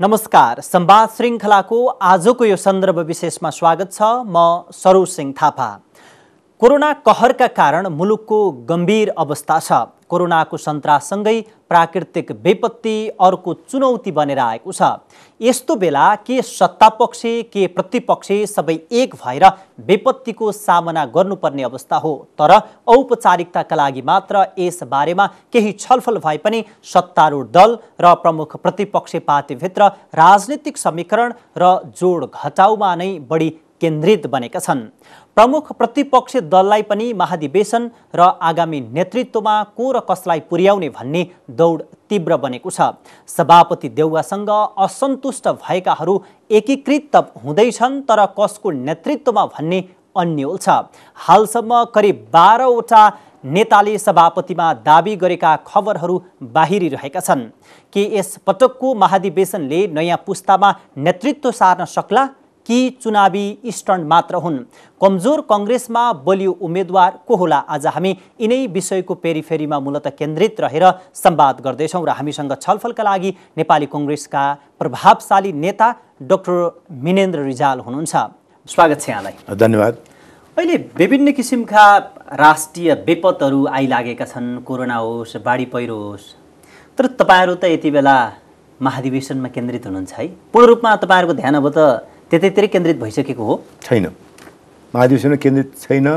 नमस्कार संवाद श्रृङ्खलाको आजको यो सन्दर्भ विशेषमा स्वागत छ म सरू सिंह थापा कोरोना कहरका कारण मुलुकको गम्भीर अवस्था छ कोरोनाको सन्तासँगै प्राकृतिक विपत्ति अर्को चुनौती बनेर आएको छ यस्तो बेला के सत्तापक्ष के प्रतिपक्ष सबै एक भएर विपत्तिको सामना गर्नुपर्ने अवस्था हो तर औपचारिकताका लागि मात्र यस बारेमा केही छलफल भए पनि सत्तारूढ दल र प्रमुख प्रतिपक्ष पार्टीभित्र राजनीतिक समीकरण र जोड घटाउमा नै बढी केन्द्रित बनेका छन् प्रमुख प्रतिपक्षी दललाई पनि महाधिवेशन र आगामी नेतृत्वमा को र कसलाई पुर्याउने भन्ने दौड तीव्र बनेको छ सभापति देउवासँग असन्तुष्ट भएकाहरू एकीकृत त हुँदैछन् तर कसको नेतृत्वमा भन्ने अन्यल छ हालसम्म करिब बाह्रवटा नेताले सभापतिमा दावी गरेका खबरहरू बाहिरिरहेका छन् के यस पटकको महाधिवेशनले नयाँ पुस्तामा नेतृत्व सार्न सक्ला कि चुनावी इस्टर्न मात्र हुन् कमजोर कङ्ग्रेसमा बलियो उम्मेद्वार को होला आज हामी यिनै विषयको पेरिफेरीमा मूलत केन्द्रित रहेर सम्वाद गर्दैछौँ र हामीसँग छलफलका लागि नेपाली कङ्ग्रेसका प्रभावशाली नेता डक्टर मिनेन्द्र रिजाल हुनुहुन्छ स्वागत छ यहाँलाई धन्यवाद अहिले विभिन्न किसिमका राष्ट्रिय विपदहरू आइलागेका छन् कोरोना होस् बाढी पहिरो होस् तर तपाईँहरू त यति बेला महाधिवेशनमा केन्द्रित हुनुहुन्छ है पूर्ण रूपमा तपाईँहरूको ध्यान अब त त्यतैतिरै केन्द्रित भइसकेको हो छैन महाधिवेशनमा केन्द्रित छैन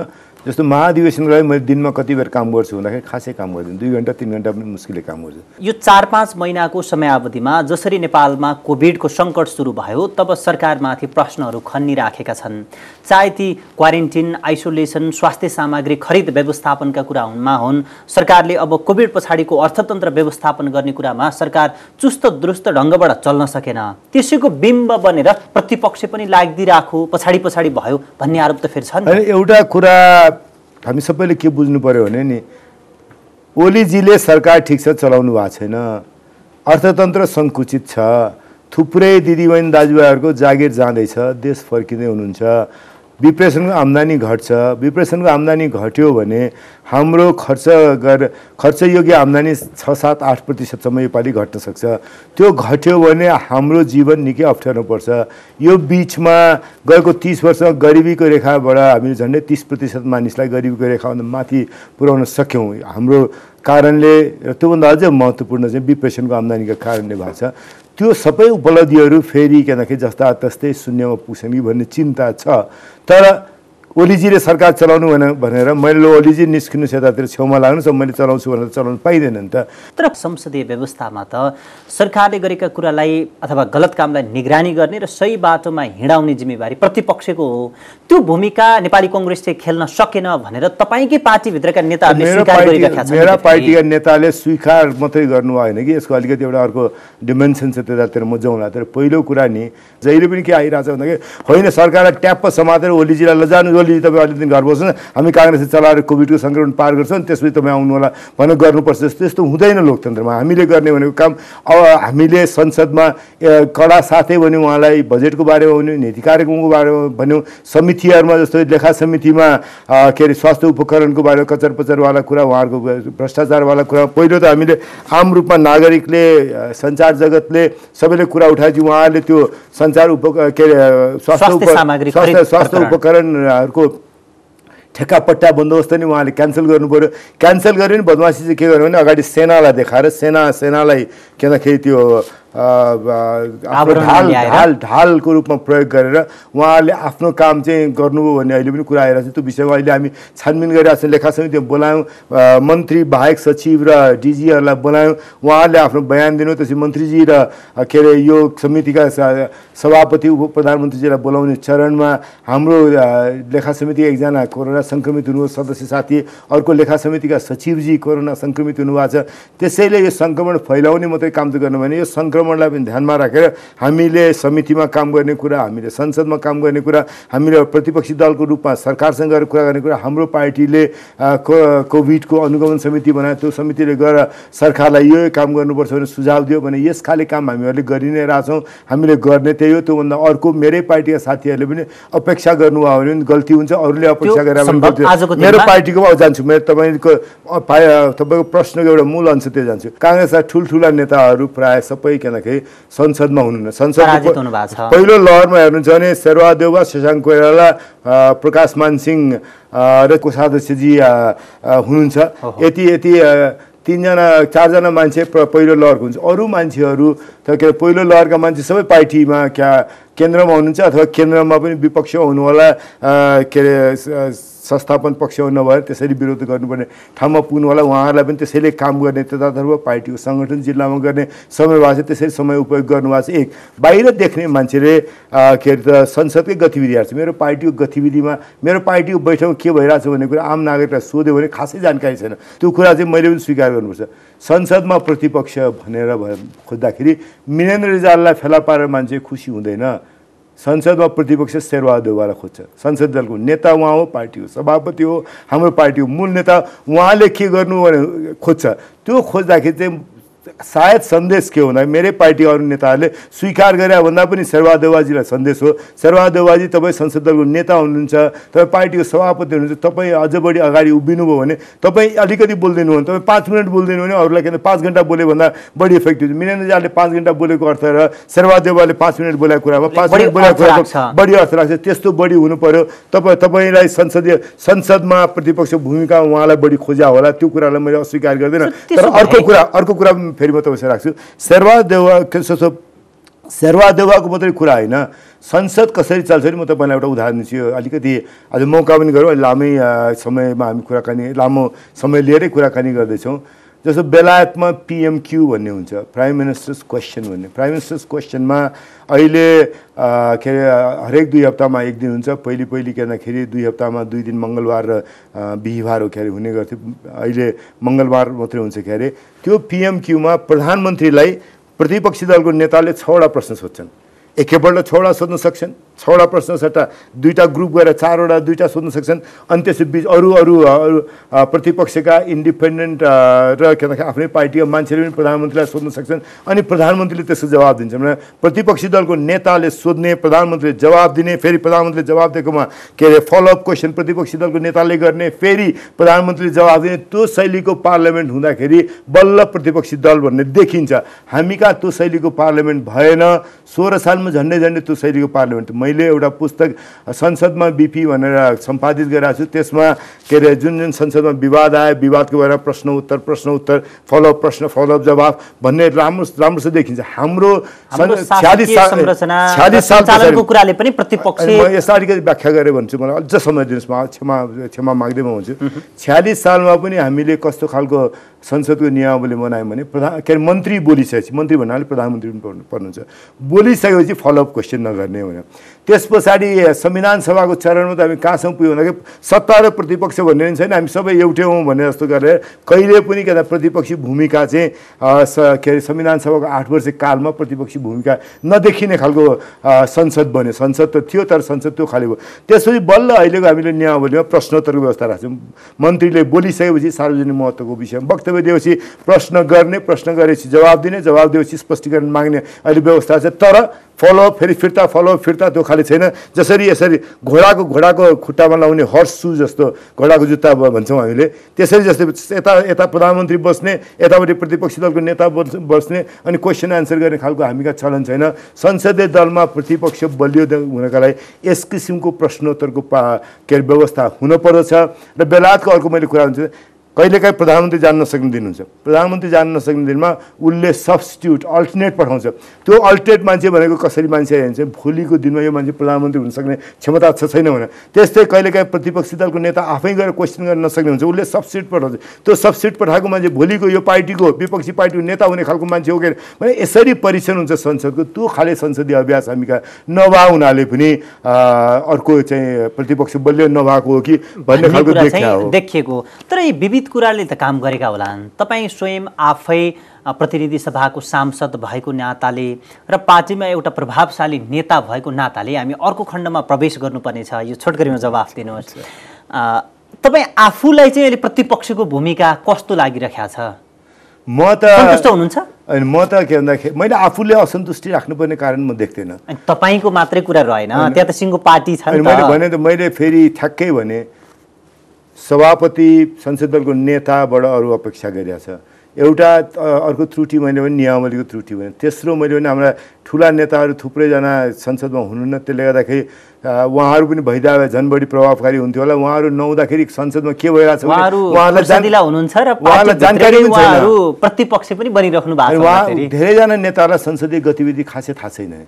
जस्तो महाधिवेशन गयो मैले दिनमा कति बेर काम गर्छु भन्दाखेरि खासै काम गर्दिनँ दुई घन्टा तिन घन्टा पनि मुस्किलले काम गर्छु यो चार पाँच महिनाको समयावधिमा जसरी नेपालमा कोभिडको सङ्कट सुरु भयो तब सरकारमाथि प्रश्नहरू खन्निराखेका छन् चाहे ती क्वारेन्टिन आइसोलेसन स्वास्थ्य सामग्री खरिद व्यवस्थापनका कुरा कुरामा हुन् सरकारले अब कोभिड पछाडिको अर्थतन्त्र व्यवस्थापन गर्ने कुरामा सरकार चुस्त दुरुस्त ढङ्गबाट चल्न सकेन त्यसैको बिम्ब बनेर प्रतिपक्ष पनि लागिदिइराखो पछाडि पछाडि भयो भन्ने आरोप त फेरि छ एउटा कुरा हामी सबैले के बुझ्नु पऱ्यो भने नि ओलीजीले सरकार ठिक छ चलाउनु भएको छैन अर्थतन्त्र सङ्कुचित छ थुप्रै दिदीबहिनी दाजुभाइहरूको जागिर जाँदैछ देश फर्किँदै हुनुहुन्छ विप्रेसनको आम्दानी घट्छ विप्रेसनको आम्दानी घट्यो भने हाम्रो खर्च गर खर्चयोग्य आम्दानी छ सात आठ प्रतिशतसम्म योपालि घट्न सक्छ त्यो घट्यो भने हाम्रो जीवन निकै अप्ठ्यारो पर्छ यो बिचमा गएको तिस वर्ष गरिबीको रेखाबाट हामीले झन्डै तिस प्रतिशत मानिसलाई गरिबीको रेखाभन्दा माथि पुर्याउन सक्यौँ हाम्रो कारणले र त्योभन्दा अझै महत्त्वपूर्ण चाहिँ डिप्रेसनको आम्दानीको कारणले भएको छ त्यो सबै उपलब्धिहरू फेरि के भन्दाखेरि जस्ता तस्तै शून्यमा पुग्छौँ भन्ने चिन्ता छ तर ओलीजीले सरकार चलाउनु भनेर मैले ओलीजी निस्किनु यतातिर छेउमा लाग्नु छ मैले चलाउँछु भनेर चलाउनु पाइँदैन नि त तर संसदीय व्यवस्थामा त सरकारले गरेका कुरालाई अथवा गलत कामलाई निगरानी गर्ने र सही बाटोमा हिँडाउने जिम्मेवारी प्रतिपक्षको हो त्यो भूमिका नेपाली कङ्ग्रेसले खेल्न सकेन भनेर तपाईँकै पार्टीभित्रका नेताहरूले मेरा पार्टीका नेताले स्वीकार मात्रै गर्नु भएन कि यसको अलिकति एउटा अर्को डिमेन्सन छ त्यतातिर म जाउँला तर पहिलो कुरा नि जहिले पनि के आइरहेको छ भन्दाखेरि होइन सरकारलाई ट्याप्प समातेर ओलीजीलाई लजानु युजुअली तपाईँ अलिक दिन घर बस्नु हामी काङ्ग्रेसले चलाएर कोभिडको सङ्क्रमण पार गर्छौँ त्यसपछि तपाईँ आउनु होला भनेर गर्नुपर्छ जस्तो त्यस्तो हुँदैन लोकतन्त्रमा हामीले गर्ने भनेको काम अब हामीले संसदमा कडा साथै भन्यौँ उहाँलाई बजेटको बारेमा भन्यौँ नीति कार्यक्रमको बारेमा भन्यौँ समितिहरूमा जस्तो लेखा समितिमा के अरे स्वास्थ्य उपकरणको बारेमा कचर पचरवाला कुरा उहाँहरूको भ्रष्टाचारवाला कुरा पहिलो त हामीले आम रूपमा नागरिकले सञ्चार जगतले सबैले कुरा उठाएपछि उहाँहरूले त्यो सञ्चार उप के अरे स्वास्थ्य स्वास्थ्य उपकरण उहाँहरूको पट्टा बन्दोबस्त नि उहाँले क्यान्सल गर्नु पऱ्यो क्यान्सल गऱ्यो नि बदमासी चाहिँ के गर्यो भने अगाडि सेनालाई देखाएर सेना सेनालाई के भन्दाखेरि त्यो ढाल ढाल ढालको रूपमा प्रयोग गरेर उहाँहरूले आफ्नो काम चाहिँ गर्नुभयो भन्ने अहिले पनि कुरा आइरहेको छ त्यो विषयमा अहिले हामी छानबिन गरिरहेको छ लेखा समिति बोलायौँ मन्त्री बाहेक सचिव र डिजीहरूलाई बोलायौँ उहाँहरूले आफ्नो बयान दिनु त्यसपछि मन्त्रीजी र के अरे यो समितिका सभापति उप प्रधानमन्त्रीजीलाई बोलाउने चरणमा हाम्रो लेखा समिति एकजना कोरोना सङ्क्रमित हुनुभयो सदस्य साथी अर्को लेखा समितिका सचिवजी कोरोना सङ्क्रमित हुनुभएको छ त्यसैले यो सङ्क्रमण फैलाउने मात्रै काम त गर्नु भने यो सङ्क्रमण सङ्क्रमणलाई पनि ध्यानमा राखेर हामीले समितिमा काम गर्ने कुरा हामीले संसदमा काम गर्ने कुरा हामीले प्रतिपक्षी दलको रूपमा सरकारसँग गएर कुरा गर्ने कुरा हाम्रो पार्टीले कोभिडको अनुगमन समिति बनायो त्यो समितिले गएर सरकारलाई यो काम गर्नुपर्छ भने सुझाव दियो भने यस खाले काम हामीहरूले गरि नै रहेछौँ हामीले गर्ने त्यही हो त्योभन्दा अर्को मेरै पार्टीका साथीहरूले पनि अपेक्षा गर्नुभयो भने गल्ती हुन्छ अरूले अपेक्षा गरेर मेरो पार्टीको जान्छु मेरो तपाईँको तपाईँको प्रश्नको एउटा मूल अंश त्यो जान्छु काङ्ग्रेसका ठुल्ठुला नेताहरू प्रायः सबै कोइरालाकै संसदमा हुनुहुन्न संसद पहिलो लहरमा हेर्नुहुन्छ भने देउवा शशाङ्क कोइराला प्रकाश मानसिंह र कोषाध्यक्षजी हुनुहुन्छ यति यति तिनजना चारजना मान्छे पहिलो लहरको हुन्छ अरू मान्छेहरू त के अरे पहिलो लहरका मान्छे सबै पार्टीमा क्या केन्द्रमा हुनुहुन्छ अथवा केन्द्रमा पनि विपक्ष हुनुहोला के अरे संस्थापन पक्ष नभएर त्यसरी विरोध गर्नुपर्ने ठाउँमा पुग्नु होला उहाँहरूलाई पनि त्यसैले काम गर्ने त्यतातर्फ पार्टीको सङ्गठन जिल्लामा गर्ने समय भएको छ त्यसरी समय उपयोग गर्नुभएको छ एक बाहिर देख्ने मान्छेले के अरे त संसदकै गतिविधिहरू हेर्छ मेरो पार्टीको गतिविधिमा मेरो पार्टीको बैठकमा के भइरहेको छ भन्ने कुरा आम नागरिकलाई सोध्यो भने खासै जानकारी छैन त्यो कुरा चाहिँ मैले पनि स्वीकार गर्नुपर्छ संसदमा प्रतिपक्ष भनेर खोज्दाखेरि मिनेन्द्र रिजाललाई फेला पारेर मान्छे खुसी हुँदैन संसदमा प्रतिपक्ष शेरबहादुरद्वारा खोज्छ संसद दलको नेता उहाँ हो पार्टीको हो सभापति हो हाम्रो पार्टीको मूल नेता उहाँले के गर्नु खोज्छ त्यो खोज्दाखेरि चाहिँ सायद सन्देश के भन्दा मेरै पार्टी अरू नेताहरूले स्वीकार गरे भन्दा पनि शेरबहादेवाजीलाई सन्देश हो शेरबहादेवाजी तपाईँ संसद दलको नेता हुनुहुन्छ तपाईँ पार्टीको सभापति हुनुहुन्छ तपाईँ अझ बढी अगाडि उभिनुभयो भने तपाईँ अलिकति बोलिदिनु भने तपाईँ पाँच मिनट बोलिदिनु भने अरूलाई के पाँच घन्टा बोल्यो भन्दा बढी इफेक्टिभ मिनेन्द्रजाले पाँच घन्टा बोलेको अर्थ र शेरबहादेवाले पाँच मिनट बोलेको कुरामा पाँच मिनट बोलेको कुरा बढी अर्थ राख्छ त्यस्तो बढी हुनु पऱ्यो तपाईँ तपाईँलाई संसदीय संसदमा प्रतिपक्ष भूमिका उहाँलाई बढी खोज्या होला त्यो कुरालाई मैले अस्वीकार गर्दिनँ तर अर्को कुरा अर्को कुरा फेरि म तपाईँसँग राख्छु शेरबहादेवा जस्तो शेरबहादेवाको मात्रै कुरा होइन संसद कसरी चल्छ भने म तपाईँलाई एउटा उदाहरण दिन्छु अलिकति आज मौका पनि गरौँ लामै समयमा हामी कुराकानी लामो समय लिएरै कुराकानी गर्दैछौँ जस्तो बेलायतमा पिएमक्यू भन्ने हुन्छ प्राइम मिनिस्टर्स क्वेसन भन्ने प्राइम मिनिस्टर्स क्वेसनमा अहिले के अरे हरेक दुई हप्तामा एक दिन हुन्छ पहिले पहिले के भन्दाखेरि दुई हप्तामा दुई दिन मङ्गलबार र बिहिबार हो के अरे हुने गर्थ्यो अहिले मङ्गलबार मात्रै हुन्छ के अरे त्यो पिएमक्यूमा प्रधानमन्त्रीलाई प्रतिपक्षी दलको नेताले छवटा प्रश्न सोध्छन् एकैपल्ट छवटा सोध्न सक्छन् छवटा प्रश्न सट्टा दुईवटा ग्रुप गएर चारवटा दुईवटा सोध्न सक्छन् अनि त्यसो बिच अरू अरू अरू प्रतिपक्षका इन्डिपेन्डेन्ट र के भन्दाखेरि आफ्नै पार्टीका मान्छेले पनि प्रधानमन्त्रीलाई सोध्न सक्छन् अनि प्रधानमन्त्रीले त्यसको जवाब दिन्छ भने प्रतिपक्षी दलको नेताले सोध्ने प्रधानमन्त्रीले जवाब दिने फेरि प्रधानमन्त्रीले जवाब दिएकोमा के अरे फलोअप क्वेसन प्रतिपक्षी दलको नेताले गर्ने फेरि प्रधानमन्त्रीले जवाब दिने त्यो शैलीको पार्लियामेन्ट हुँदाखेरि बल्ल प्रतिपक्षी दल भन्ने देखिन्छ हामी कहाँ त्यो शैलीको पार्लियामेन्ट भएन सोह्र सालमा सालमा झन्डै झन्डै शैलीको पार्लिमेन्ट मैले एउटा पुस्तक संसदमा बिपी भनेर सम्पादित गराएको छु त्यसमा के अरे जुन जुन संसदमा विवाद आयो विवादको भएर प्रश्न उत्तर प्रश्न उत्तर फलोअप प्रश्न फलोअप जवाब भन्ने राम्रो राम्रो देखिन्छ हाम्रो यसलाई अलिकति व्याख्या गरेँ भन्छु मलाई अझ समय दिनुहोस् म क्षमा क्षमा माग्दै म हुन्छु छ्यालिस सालमा पनि हामीले कस्तो खालको संसदको नियमावली बनायौँ भने प्रधान के अरे मन्त्री बोलिसकेपछि मन्त्री भन्नाले प्रधानमन्त्री पनि पर्नुहुन्छ बोलिसकेपछि फलोअप क्वेसन नगर्ने भनेर त्यस पछाडि संविधान सभाको चरणमा त हामी कहाँसम्म पुग्यो भन्दाखेरि सत्ता र प्रतिपक्ष भन्ने पनि छैन हामी सबै एउटै हौँ भने जस्तो गरेर कहिले पनि के अरे प्रतिपक्षी भूमिका चाहिँ के अरे संविधान सभाको आठ वर्ष कालमा प्रतिपक्षी भूमिका नदेखिने खालको संसद बन्यो संसद त थियो तर संसद त्यो खालि भयो त्यसपछि बल्ल अहिलेको हामीले नियमावलीमा प्रश्नोत्तरको व्यवस्था राख्छौँ मन्त्रीले बोलिसकेपछि सार्वजनिक महत्त्वको विषयमा वक्तव्य दिएपछि प्रश्न गर्ने प्रश्न गरेपछि जवाब दिने जवाब दिएपछि स्पष्टीकरण माग्ने अहिले व्यवस्था छ तर फलो फेरि फिर्ता फलो फिर्ता त्यो खालि छैन जसरी यसरी घोडाको घोडाको खुट्टामा लाउने हर्स सु जस्तो घोडाको जुत्ता भन्छौँ हामीले त्यसरी जस्तै यता यता प्रधानमन्त्री बस्ने यतापट्टि प्रतिपक्षी दलको नेता बस्ने अनि क्वेसन एन्सर गर्ने खालको हामीका चलन छैन संसदीय दलमा प्रतिपक्ष बलियो हुनका लागि यस किसिमको प्रश्नोत्तरको पा के अरे व्यवस्था हुनुपर्दछ र बेलायतको अर्को मैले कुरा हुन्छ कहिलेकाहीँ प्रधानमन्त्री जान नसक्ने दिन हुन्छ प्रधानमन्त्री जान नसक्ने दिनमा उसले सब्सटिट्युट अल्टरनेट पठाउँछ त्यो अल्टरनेट मान्छे भनेको कसरी मान्छे हेर्छ भोलिको दिनमा यो मान्छे प्रधानमन्त्री हुन सक्ने क्षमता छ छैन भने त्यस्तै कहिलेकाहीँ प्रतिपक्षी दलको नेता आफै गएर क्वेसन गर्न नसक्ने हुन्छ उसले सब्सिट पठाउँछ त्यो सब्सिट पठाएको मान्छे भोलिको यो पार्टीको विपक्षी पार्टीको नेता हुने खालको मान्छे हो कि भने यसरी परीक्षण हुन्छ संसदको त्यो खाले संसदीय अभ्यास हामी कहाँ नभए हुनाले पनि अर्को चाहिँ प्रतिपक्ष बलियो नभएको हो कि भन्ने खालको देखिएको तर यी विविध कुराले त काम गरेका होलान् तपाईँ स्वयं आफै प्रतिनिधि सभाको सांसद भएको नाताले र पार्टीमा एउटा प्रभावशाली नेता भएको नाताले हामी अर्को खण्डमा प्रवेश गर्नुपर्ने छ यो छोटकरीमा जवाफ दिनुहोस् तपाईँ आफूलाई चाहिँ अहिले प्रतिपक्षको भूमिका कस्तो लागिरहेको छ म त हुनुहुन्छ होइन म त के भन्दाखेरि मैले आफूले असन्तुष्टि राख्नुपर्ने कारण म देख्दिनँ तपाईँको मात्रै कुरा रहेन त्यहाँ त सिङ्गो पार्टी छ मैले भने त मैले फेरि ठ्याक्कै भने सभापति संसद दलको नेताबाट अरू अपेक्षा गरिरहेको छ एउटा अर्को त्रुटि मैले भने नियमावलीको त्रुटि भने तेस्रो मैले भने हाम्रा ठुला नेताहरू थुप्रैजना संसदमा हुनुहुन्न त्यसले गर्दाखेरि उहाँहरू पनि भइदा झन् बढी प्रभावकारी हुन्थ्यो होला उहाँहरू नहुँदाखेरि संसदमा के भइरहेको छ प्रतिपक्ष पनि भएको उहाँ धेरैजना नेताहरूलाई संसदीय गतिविधि खासै थाहा छैन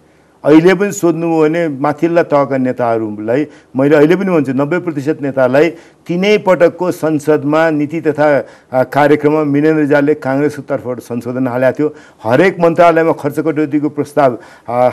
अहिले पनि सोध्नुभयो भने माथिल्ला तहका नेताहरूलाई मैले अहिले पनि भन्छु नब्बे प्रतिशत नेतालाई तिनै पटकको संसदमा नीति तथा कार्यक्रममा मिनेन्द्र झाले काङ्ग्रेसको तर्फबाट संशोधन हालेको थियो हरेक मन्त्रालयमा खर्च कटौतीको प्रस्ताव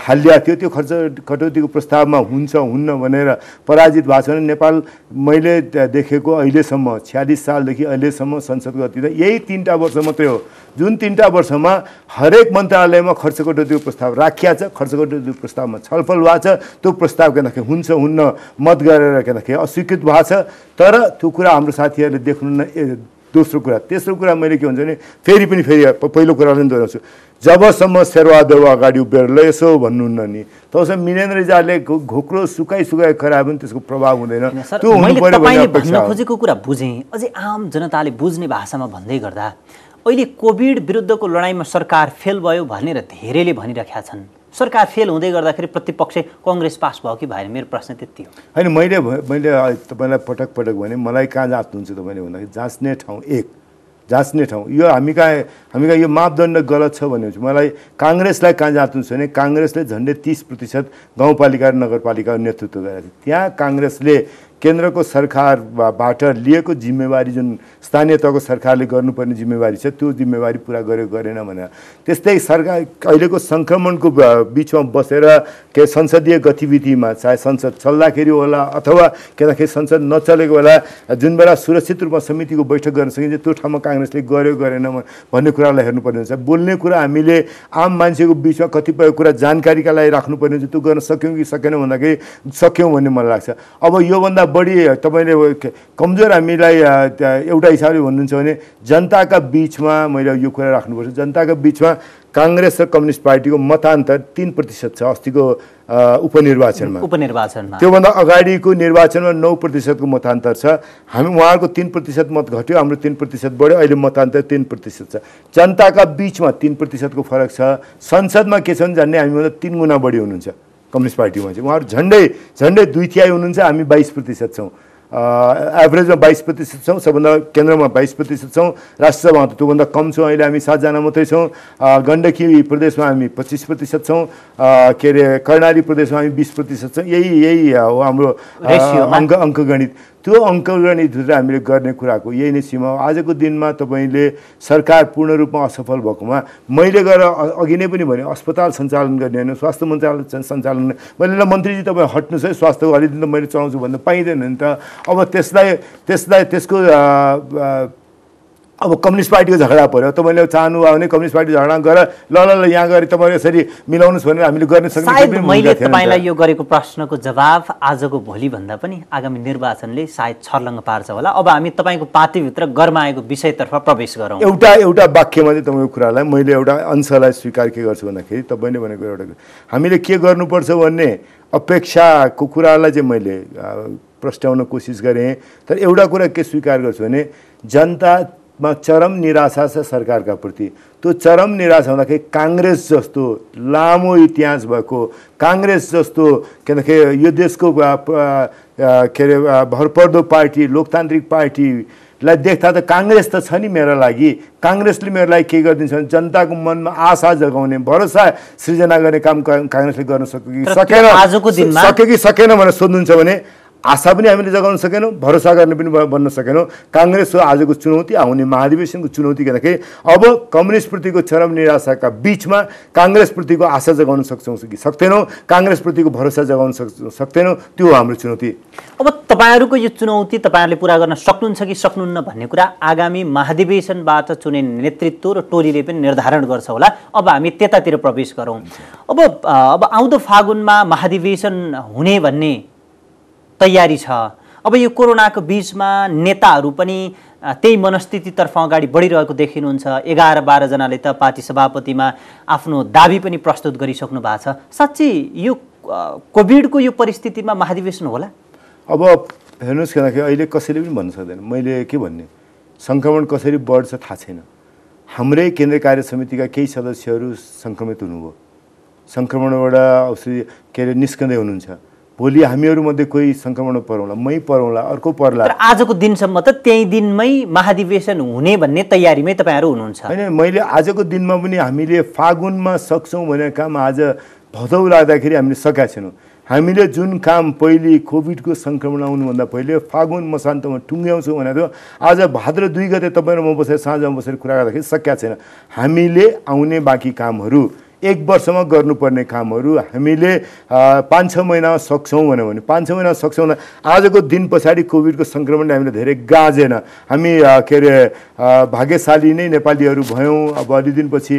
हालिएको थियो त्यो खर्च कटौतीको प्रस्तावमा हुन्छ हुन्न भनेर पराजित भएको छ भने नेपाल मैले देखेको अहिलेसम्म छ्यालिस सालदेखि अहिलेसम्म संसदको अतिथि यही तिनवटा वर्ष मात्रै हो जुन तिनवटा वर्षमा हरेक मन्त्रालयमा खर्च कटौतीको प्रस्ताव राखिया छ खर्च कटौतीको प्रस्तावमा छलफल भएको छ त्यो प्रस्ताव के हुन्छ हुन्न मत गरेर के अस्वीकृत भएको छ तर त्यो कुरा हाम्रो साथीहरूले देख्नु न दोस्रो कुरा तेस्रो कुरा मैले के भन्छु भने फेरि पनि फेरि पहिलो कुरालाई पनि दोहोऱ्याउँछु जबसम्म सेरवा देवा अगाडि उभिएर ल यसो भन्नुहुन्न नि तबसम्म मिनेन्द्रजाले घोक्रो सुकाइ सुकाइ खरायो भने त्यसको प्रभाव हुँदैन त्यो खोजेको कुरा बुझेँ अझै आम जनताले बुझ्ने भाषामा भन्दै गर्दा अहिले कोभिड विरुद्धको लडाइँमा सरकार फेल भयो भनेर धेरैले भनिरहेका छन् सरकार फेल हुँदै गर्दाखेरि प्रतिपक्ष कङ्ग्रेस पास भयो कि भएन मेरो प्रश्न त्यति हो होइन मैले मैले तपाईँलाई पटक पटक भने मलाई कहाँ जाँच्नुहुन्छ तपाईँले भन्दाखेरि जाँच्ने ठाउँ एक जाँच्ने ठाउँ यो हामी कहाँ हामी कहाँ यो मापदण्ड गलत छ भने मलाई काङ्ग्रेसलाई कहाँ जाँच्नुहुन्छ भने काङ्ग्रेसले झन्डै तिस प्रतिशत गाउँपालिका र नगरपालिका नेतृत्व गरेको थियो त्यहाँ काङ्ग्रेसले केन्द्रको सरकारबाट लिएको जिम्मेवारी जुन स्थानीय तहको सरकारले गर्नुपर्ने जिम्मेवारी छ त्यो जिम्मेवारी पुरा गर्यो गरेन भनेर त्यस्तै सरकार अहिलेको सङ्क्रमणको बिचमा बसेर के संसदीय गतिविधिमा चाहे संसद चल्दाखेरि होला अथवा के केदाखेरि संसद नचलेको होला जुन बेला सुरक्षित रूपमा समितिको बैठक गर्न सकिन्छ त्यो ठाउँमा काङ्ग्रेसले गर्यो गरेन भन्ने कुरालाई हेर्नुपर्ने हुन्छ बोल्ने कुरा हामीले आम मान्छेको बिचमा कतिपय कुरा जानकारीका लागि राख्नुपर्ने हुन्छ त्यो गर्न सक्यौँ कि सकेनौँ भन्दाखेरि सक्यौँ भन्ने मलाई लाग्छ अब योभन्दा बढी तपाईँले कमजोर हामीलाई एउटा हिसाबले भन्नुहुन्छ भने जनताका बिचमा मैले यो कुरा राख्नुपर्छ जनताका बिचमा काङ्ग्रेस र कम्युनिस्ट पार्टीको मतान्तर तिन प्रतिशत छ अस्तिको उपनिर्वाचनमा उपनिर्वाचनमा त्योभन्दा अगाडिको निर्वाचनमा नौ प्रतिशतको मतान्तर छ हामी उहाँहरूको तिन प्रतिशत मत घट्यो हाम्रो तिन प्रतिशत बढ्यो अहिले मतान्तर तिन प्रतिशत छ जनताका बिचमा तिन प्रतिशतको फरक छ संसदमा के छ भने हामीभन्दा तिन गुणा बढी हुनुहुन्छ कम्युनिस्ट पार्टीमा चाहिँ उहाँहरू झन्डै झन्डै दुई तिहाई हुनुहुन्छ हामी बाइस प्रतिशत छौँ एभरेजमा बाइस प्रतिशत छौँ सबभन्दा केन्द्रमा बाइस प्रतिशत छौँ राष्ट्रसभामा त त्योभन्दा कम छौँ अहिले हामी सातजना मात्रै छौँ गण्डकी प्रदेशमा हामी पच्चिस प्रतिशत छौँ के अरे कर्णाली प्रदेशमा हामी बिस प्रतिशत छौँ यही यही हो हाम्रो अङ्क अङ्कगणित त्यो अङ्कगणितभित्र हामीले गर्ने कुराको यही नै सीमा हो आजको दिनमा तपाईँले सरकार पूर्ण रूपमा असफल भएकोमा मैले गएर अघि नै पनि भने अस्पताल सञ्चालन गर्ने होइन स्वास्थ्य मन्त्रालय सञ्चालन मैले ल मन्त्रीजी तपाईँ हट्नुहोस् है स्वास्थ्यको अलिदिन त मैले चलाउँछु भन्दा पाइँदैन नि त अब त्यसलाई त्यसलाई त्यसको अब कम्युनिस्ट पार्टीको झगडा पऱ्यो तपाईँले चाहनु भयो भने कम्युनिस्ट पार्टी झगडा गरेर ल ल ल यहाँ गएर तपाईँले यसरी मिलाउनुहोस् भनेर हामीले गर्न सक्ने मैले तपाईँलाई यो गरेको प्रश्नको जवाब आजको भोलिभन्दा पनि आगामी निर्वाचनले सायद छर्लङ्ग पार्छ होला अब हामी तपाईँको पार्टीभित्र गर्माएको विषयतर्फ प्रवेश गरौँ एउटा एउटा वाक्यमा चाहिँ तपाईँको कुरालाई मैले एउटा अंशलाई स्वीकार के गर्छु भन्दाखेरि तपाईँले भनेको एउटा हामीले के गर्नुपर्छ भन्ने अपेक्षाको कुरालाई चाहिँ मैले प्रस्ट्याउन कोसिस गरेँ तर एउटा कुरा के स्वीकार गर्छु भने जनता मा चरम निराशा छ सरकारका प्रति त्यो चरम निराशा हुँदाखेरि काङ्ग्रेस जस्तो लामो इतिहास भएको काङ्ग्रेस जस्तो के भन्दाखेरि यो देशको के अरे भरपर्दो पार्टी लोकतान्त्रिक पार्टीलाई देख्दा त काङ्ग्रेस त छ नि मेरो लागि काङ्ग्रेसले मेरो लागि के गरिदिन्छ भने जनताको मनमा आशा जगाउने भरोसा सृजना गर्ने काम काङ्ग्रेसले गर्न सक्यो कि सकेन आजको दिनमा सक्यो कि सकेन भनेर सोध्नुहुन्छ भने आशा पनि हामीले जगाउन सकेनौँ भरोसा गर्ने पनि बन्न सकेनौँ काङ्ग्रेस आजको चुनौती आउने महाधिवेशनको चुनौती गर्दाखेरि अब कम्युनिस्टप्रतिको चरम निराशाका बिचमा काङ्ग्रेसप्रतिको आशा जगाउन सक्छौँ कि सक्दैनौँ काङ्ग्रेसप्रतिको भरोसा जगाउन सक् सक्दैनौँ त्यो हाम्रो चुनौती अब तपाईँहरूको यो चुनौती तपाईँहरूले पुरा गर्न सक्नुहुन्छ कि सक्नुहुन्न भन्ने कुरा आगामी महाधिवेशनबाट चुने नेतृत्व र टोलीले पनि निर्धारण गर्छ होला अब हामी त्यतातिर प्रवेश गरौँ अब अब आउँदो फागुनमा महाधिवेशन हुने भन्ने तयारी छ अब यो कोरोनाको बिचमा नेताहरू पनि त्यही मनस्थितितर्फ अगाडि बढिरहेको देखिनुहुन्छ एघार बाह्रजनाले त पार्टी सभापतिमा आफ्नो दाबी पनि प्रस्तुत गरिसक्नु भएको छ साँच्चै यो कोभिडको यो परिस्थितिमा महाधिवेशन होला अब हेर्नुहोस् किनकि अहिले कसैले पनि भन्न सक्दैन मैले के भन्ने सङ्क्रमण कसरी बढ्छ थाहा छैन हाम्रै केन्द्रीय कार्य समितिका केही सदस्यहरू सङ्क्रमित हुनुभयो सङ्क्रमणबाट औषधि के अरे निस्कँदै हुनुहुन्छ भोलि हामीहरूमध्ये कोही सङ्क्रमण परौँला मै परौँला अर्को पर्ला आजको दिनसम्म त त्यही दिनमै महाधिवेशन हुने भन्ने तयारीमै तपाईँहरू हुनुहुन्छ होइन मैले आजको दिनमा पनि हामीले फागुनमा सक्छौँ भनेर काम आज भदौ लाग्दाखेरि हामीले सकेका छैनौँ हामीले जुन काम पहिले कोभिडको सङ्क्रमण आउनुभन्दा पहिले फागुन मसान्तमा टुङ्ग्याउँछौँ भनेको थियो आज भाद्र दुई गते तपाईँ र म बसेर साँझमा बसेर कुरा गर्दाखेरि सकिया छैन हामीले आउने बाँकी कामहरू एक वर्षमा गर्नुपर्ने कामहरू हामीले पाँच छ महिनामा सक्छौँ भन्यो भने पाँच छ महिना सक्छौँ आजको दिन पछाडि कोभिडको सङ्क्रमणले हामीले धेरै गाजेन हामी के अरे भाग्यशाली नै नेपालीहरू भयौँ अब अलि दिनपछि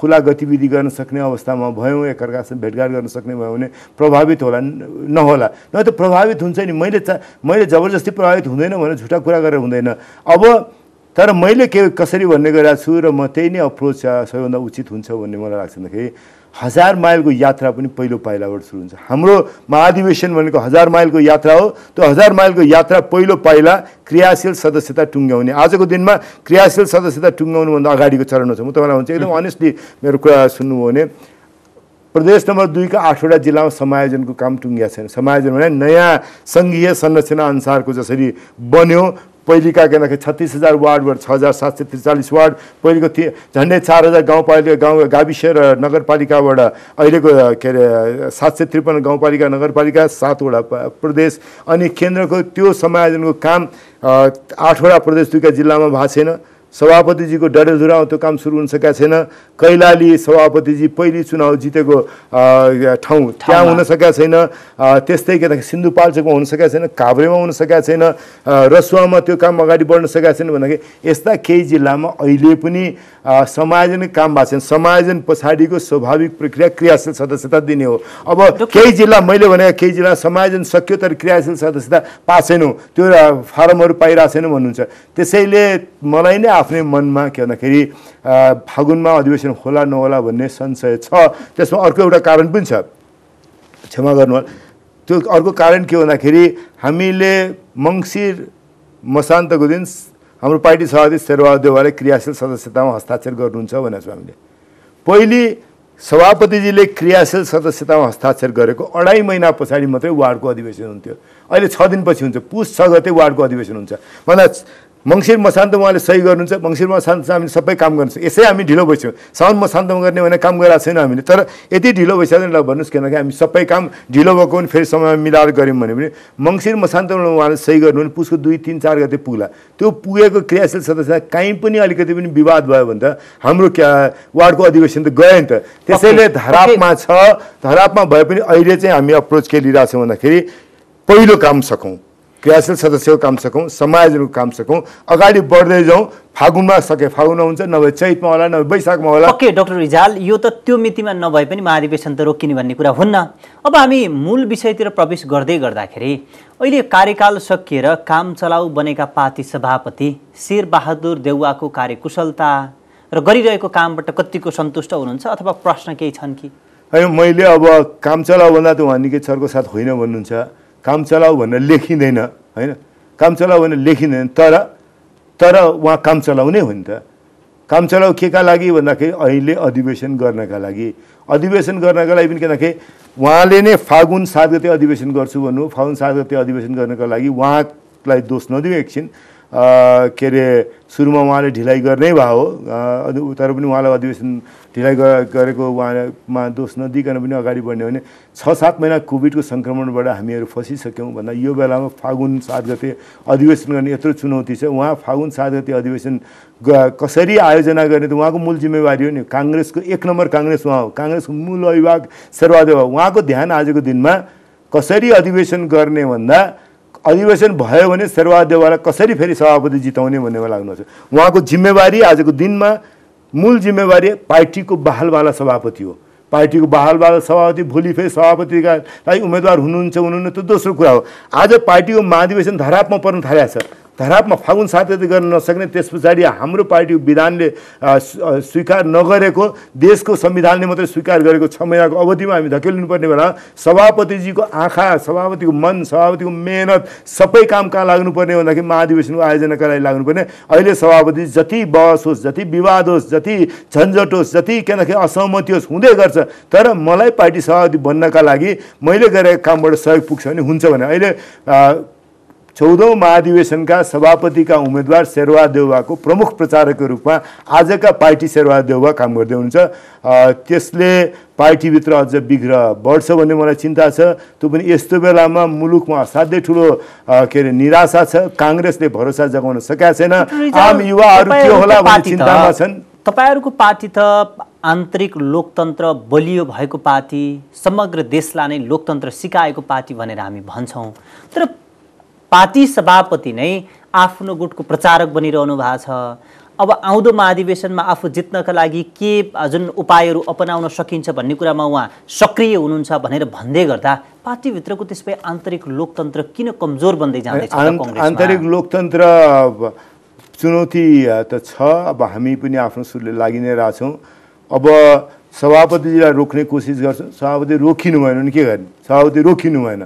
खुला गतिविधि गर्न सक्ने अवस्थामा भयौँ एकअर्कासँग भेटघाट गर्न सक्ने भयो भने प्रभावित होला नहोला न त प्रभावित हुन्छ नि मैले चा मैले जबरजस्ती प्रभावित हुँदैन भनेर झुटा कुरा गरेर हुँदैन अब तर मैले के कसरी भन्ने गरेको छु र म त्यही नै अप्रोच सबैभन्दा उचित हुन्छ भन्ने मलाई लाग्छ भन्दाखेरि हजार माइलको यात्रा पनि पहिलो पाइलाबाट सुरु हुन्छ हाम्रो महाधिवेशन भनेको हजार माइलको यात्रा हो त्यो हजार माइलको यात्रा पहिलो पाइला क्रियाशील सदस्यता टुङ्ग्याउने आजको दिनमा क्रियाशील सदस्यता टुङ्ग्याउनुभन्दा अगाडिको चरणमा छ म तपाईँलाई भन्छु एकदम अनेस्टली मेरो कुरा सुन्नुभयो भने प्रदेश नम्बर दुईको आठवटा जिल्लामा समायोजनको काम टुङ्गिया छैन समायोजन भने नयाँ सङ्घीय संरचना अनुसारको जसरी बन्यो पहिलेका के छत्तिस हजार वार्डबाट छ हजार सात सय त्रिचालिस वार्ड पहिलेको थिए झन्डै चार हजार गाउँपालिका गाउँ गाविस र नगरपालिकाबाट अहिलेको के अरे सात सय त्रिपन्न गाउँपालिका नगरपालिका सातवटा प्रदेश अनि केन्द्रको त्यो समायोजनको काम आठवटा प्रदेश दुईका जिल्लामा भएको छैन सभापतिजीको डडेलधुरामा त्यो काम सुरु हुन सकेका छैन कैलाली सभापतिजी पहिले चुनाव जितेको ठाउँ त्यहाँ हुन सकेका छैन त्यस्तै के भन्दाखेरि सिन्धुपाल्चोकमा हुन सकेका छैन काभ्रेमा हुन सकेका छैन रसुवामा त्यो काम अगाडि बढ्न सकेका छैन भन्दाखेरि यस्ता केही जिल्लामा अहिले पनि समायोजन काम भएको छैन समायोजन पछाडिको स्वाभाविक प्रक्रिया क्रियाशील सदस्यता दिने हो अब केही जिल्ला मैले भने केही जिल्ला समायोजन सक्यो तर क्रियाशील सदस्यता पाएको छैनौँ त्यो फारमहरू पाइरहेको छैनौँ भन्नुहुन्छ त्यसैले मलाई नै आफ्नै मनमा के भन्दाखेरि फागुनमा अधिवेशन होला नहोला भन्ने संशय छ त्यसमा अर्को एउटा कारण पनि छ क्षमा गर्नु त्यो अर्को कारण के भन्दाखेरि हामीले मङ्सिर मसान्तको दिन हाम्रो पार्टी सभापति देवालले क्रियाशील सदस्यतामा हस्ताक्षर गर्नुहुन्छ भनेको छौँ हामीले पहिले सभापतिजीले क्रियाशील सदस्यतामा हस्ताक्षर गरेको अढाई महिना पछाडि मात्रै वार्डको अधिवेशन हुन्थ्यो अहिले छ दिनपछि हुन्छ पुस छ गते वार्डको अधिवेशन हुन्छ भन्दा मङ्सिर मसान्त उहाँले सही गर्नुहुन्छ मङ्सिर मसान्त हामी सबै काम गर्नु यसै हामी ढिलो भइसक्यौँ साउन मसान्तमा गर्ने भने काम गरेर छैन हामीले तर यति ढिलो भइसक्यो ल भन्नुहोस् किनकि हामी सबै काम ढिलो भएको पनि फेरि समयमा मिलाएर गऱ्यौँ भने भने मङ्सिर मसान्तमा उहाँले सही गर्नु भने पुसको दुई तिन चार गते पुग्ला त्यो पुगेको क्रियाशील सदस्य काहीँ पनि अलिकति पनि विवाद भयो भने त हाम्रो वार्डको अधिवेशन त गयो नि त त्यसैले धरापमा छ धरापमा भए पनि अहिले चाहिँ हामी अप्रोच के लिइरहेछौँ भन्दाखेरि पहिलो काम सकौँ क्रियाशील सदस्यको काम सकौँ समाजको काम सकौँ अगाडि बढ्दै जाउँ फागुनमा सके फागुनमा हुन्छ नभए चैतमा होला नभए बैशाखमा होला ओके डक्टर रिजाल यो त त्यो मितिमा नभए पनि महाधिवेशन त रोकिने भन्ने कुरा हुन्न अब हामी मूल विषयतिर प्रवेश गर्दै गर्दाखेरि अहिले कार्यकाल सकिएर काम चलाउ बनेका पार्टी सभापति शेरबहादुर देउवाको कार्यकुशलता र गरिरहेको कामबाट कतिको सन्तुष्ट हुनुहुन्छ अथवा प्रश्न केही छन् कि मैले अब काम चलाउ भन्दा त उहाँ निकै सरको साथ होइन भन्नुहुन्छ काम चलाऊ भनेर लेखिँदैन होइन काम चलाऊ भनेर लेखिँदैन तर तर उहाँ काम चलाउने हो नि त काम चलाउ का लागि भन्दाखेरि अहिले अधिवेशन गर्नका लागि अधिवेशन गर्नका लागि पनि के भन्दाखेरि उहाँले नै फागुन सात गते अधिवेशन गर्छु भन्नु फागुन सात गते अधिवेशन गर्नका लागि उहाँलाई दोष नदिउँ एकछिन के अरे सुरुमा उहाँले ढिलाइ गर्नै भए हो तर पनि उहाँलाई अधिवेशन ढिलाइ गरेको उहाँमा दोष नदिकन पनि अगाडि बढ्ने भने छ सात महिना कोभिडको सङ्क्रमणबाट हामीहरू फँसिसक्यौँ भन्दा यो बेलामा फागुन सात गते अधिवेशन गर्ने यत्रो चुनौती छ उहाँ फागुन सात गते अधिवेशन कसरी आयोजना गर्ने त उहाँको मूल जिम्मेवारी हो नि काङ्ग्रेसको एक नम्बर काङ्ग्रेस उहाँ हो काङ्ग्रेसको मूल अभिभाग सर्वाधिक उहाँको ध्यान आजको दिनमा कसरी अधिवेशन गर्ने भन्दा अधिवेशन भयो भने शेरबहादेवालाई कसरी फेरि सभापति जिताउने भन्नेमा लाग्नुहोस् उहाँको जिम्मेवारी आजको दिनमा मूल जिम्मेवारी पार्टीको बहालवाला सभापति हो पार्टीको बहालवाला सभापति भोलि फेरि सभापतिका लागि उम्मेदवार हुनुहुन्छ हुनुहुन्न त्यो दोस्रो कुरा हो आज पार्टीको महाधिवेशन धरापमा पर्न थालिएको छ धरापमा फागुन साथै गर्न नसक्ने त्यस पछाडि हाम्रो पार्टी विधानले स्वीकार नगरेको देशको संविधानले मात्रै स्वीकार गरेको छ महिनाको अवधिमा हामी धकेलिनुपर्ने बेला सभापतिजीको आँखा सभापतिको मन सभापतिको मेहनत सबै काम कहाँ लाग्नुपर्ने भन्दाखेरि महाधिवेशनको आयोजनाका लागि लाग्नुपर्ने अहिले सभापति जति बहस होस् जति विवाद होस् जति झन्झट होस् जति के भन्दाखेरि असहमति होस् हुँदै गर्छ तर मलाई पार्टी सभापति बन्नका लागि मैले गरेको कामबाट सहयोग पुग्छ भने हुन्छ भने अहिले चौधौँ महाधिवेशनका सभापतिका उम्मेदवार शेरवा देउवाको प्रमुख प्रचारकको रूपमा आजका पार्टी शेरवा देउवा काम गर्दै हुनुहुन्छ त्यसले पार्टीभित्र अझ बिग्रह बढ्छ भन्ने मलाई चिन्ता छ त्यो पनि यस्तो बेलामा मुलुकमा असाध्यै ठुलो के अरे निराशा छ काङ्ग्रेसले भरोसा जगाउन सकेका छैन आम युवाहरू के होला भन्ने चिन्तामा छन् तपाईँहरूको पार्टी त आन्तरिक लोकतन्त्र बलियो भएको पार्टी समग्र देशलाई नै लोकतन्त्र सिकाएको पार्टी भनेर हामी भन्छौँ तर पार्टी सभापति नै आफ्नो गुटको प्रचारक बनिरहनु भएको छ अब आउँदो महाधिवेशनमा आफू जित्नका लागि के जुन उपायहरू अपनाउन सकिन्छ भन्ने कुरामा उहाँ सक्रिय हुनुहुन्छ भनेर भन्दै गर्दा पार्टीभित्रको त्यसपछि आन्तरिक लोकतन्त्र किन कमजोर बन्दै जाँदैछ आन्तरिक लोकतन्त्र चुनौती त छ अब हामी पनि आफ्नो सुरले लागि नै रहेछौँ अब सभापतिजीलाई रोक्ने कोसिस गर्छौँ सभापति रोकिनु भएन भने के गर्ने सभापति रोकिनु भएन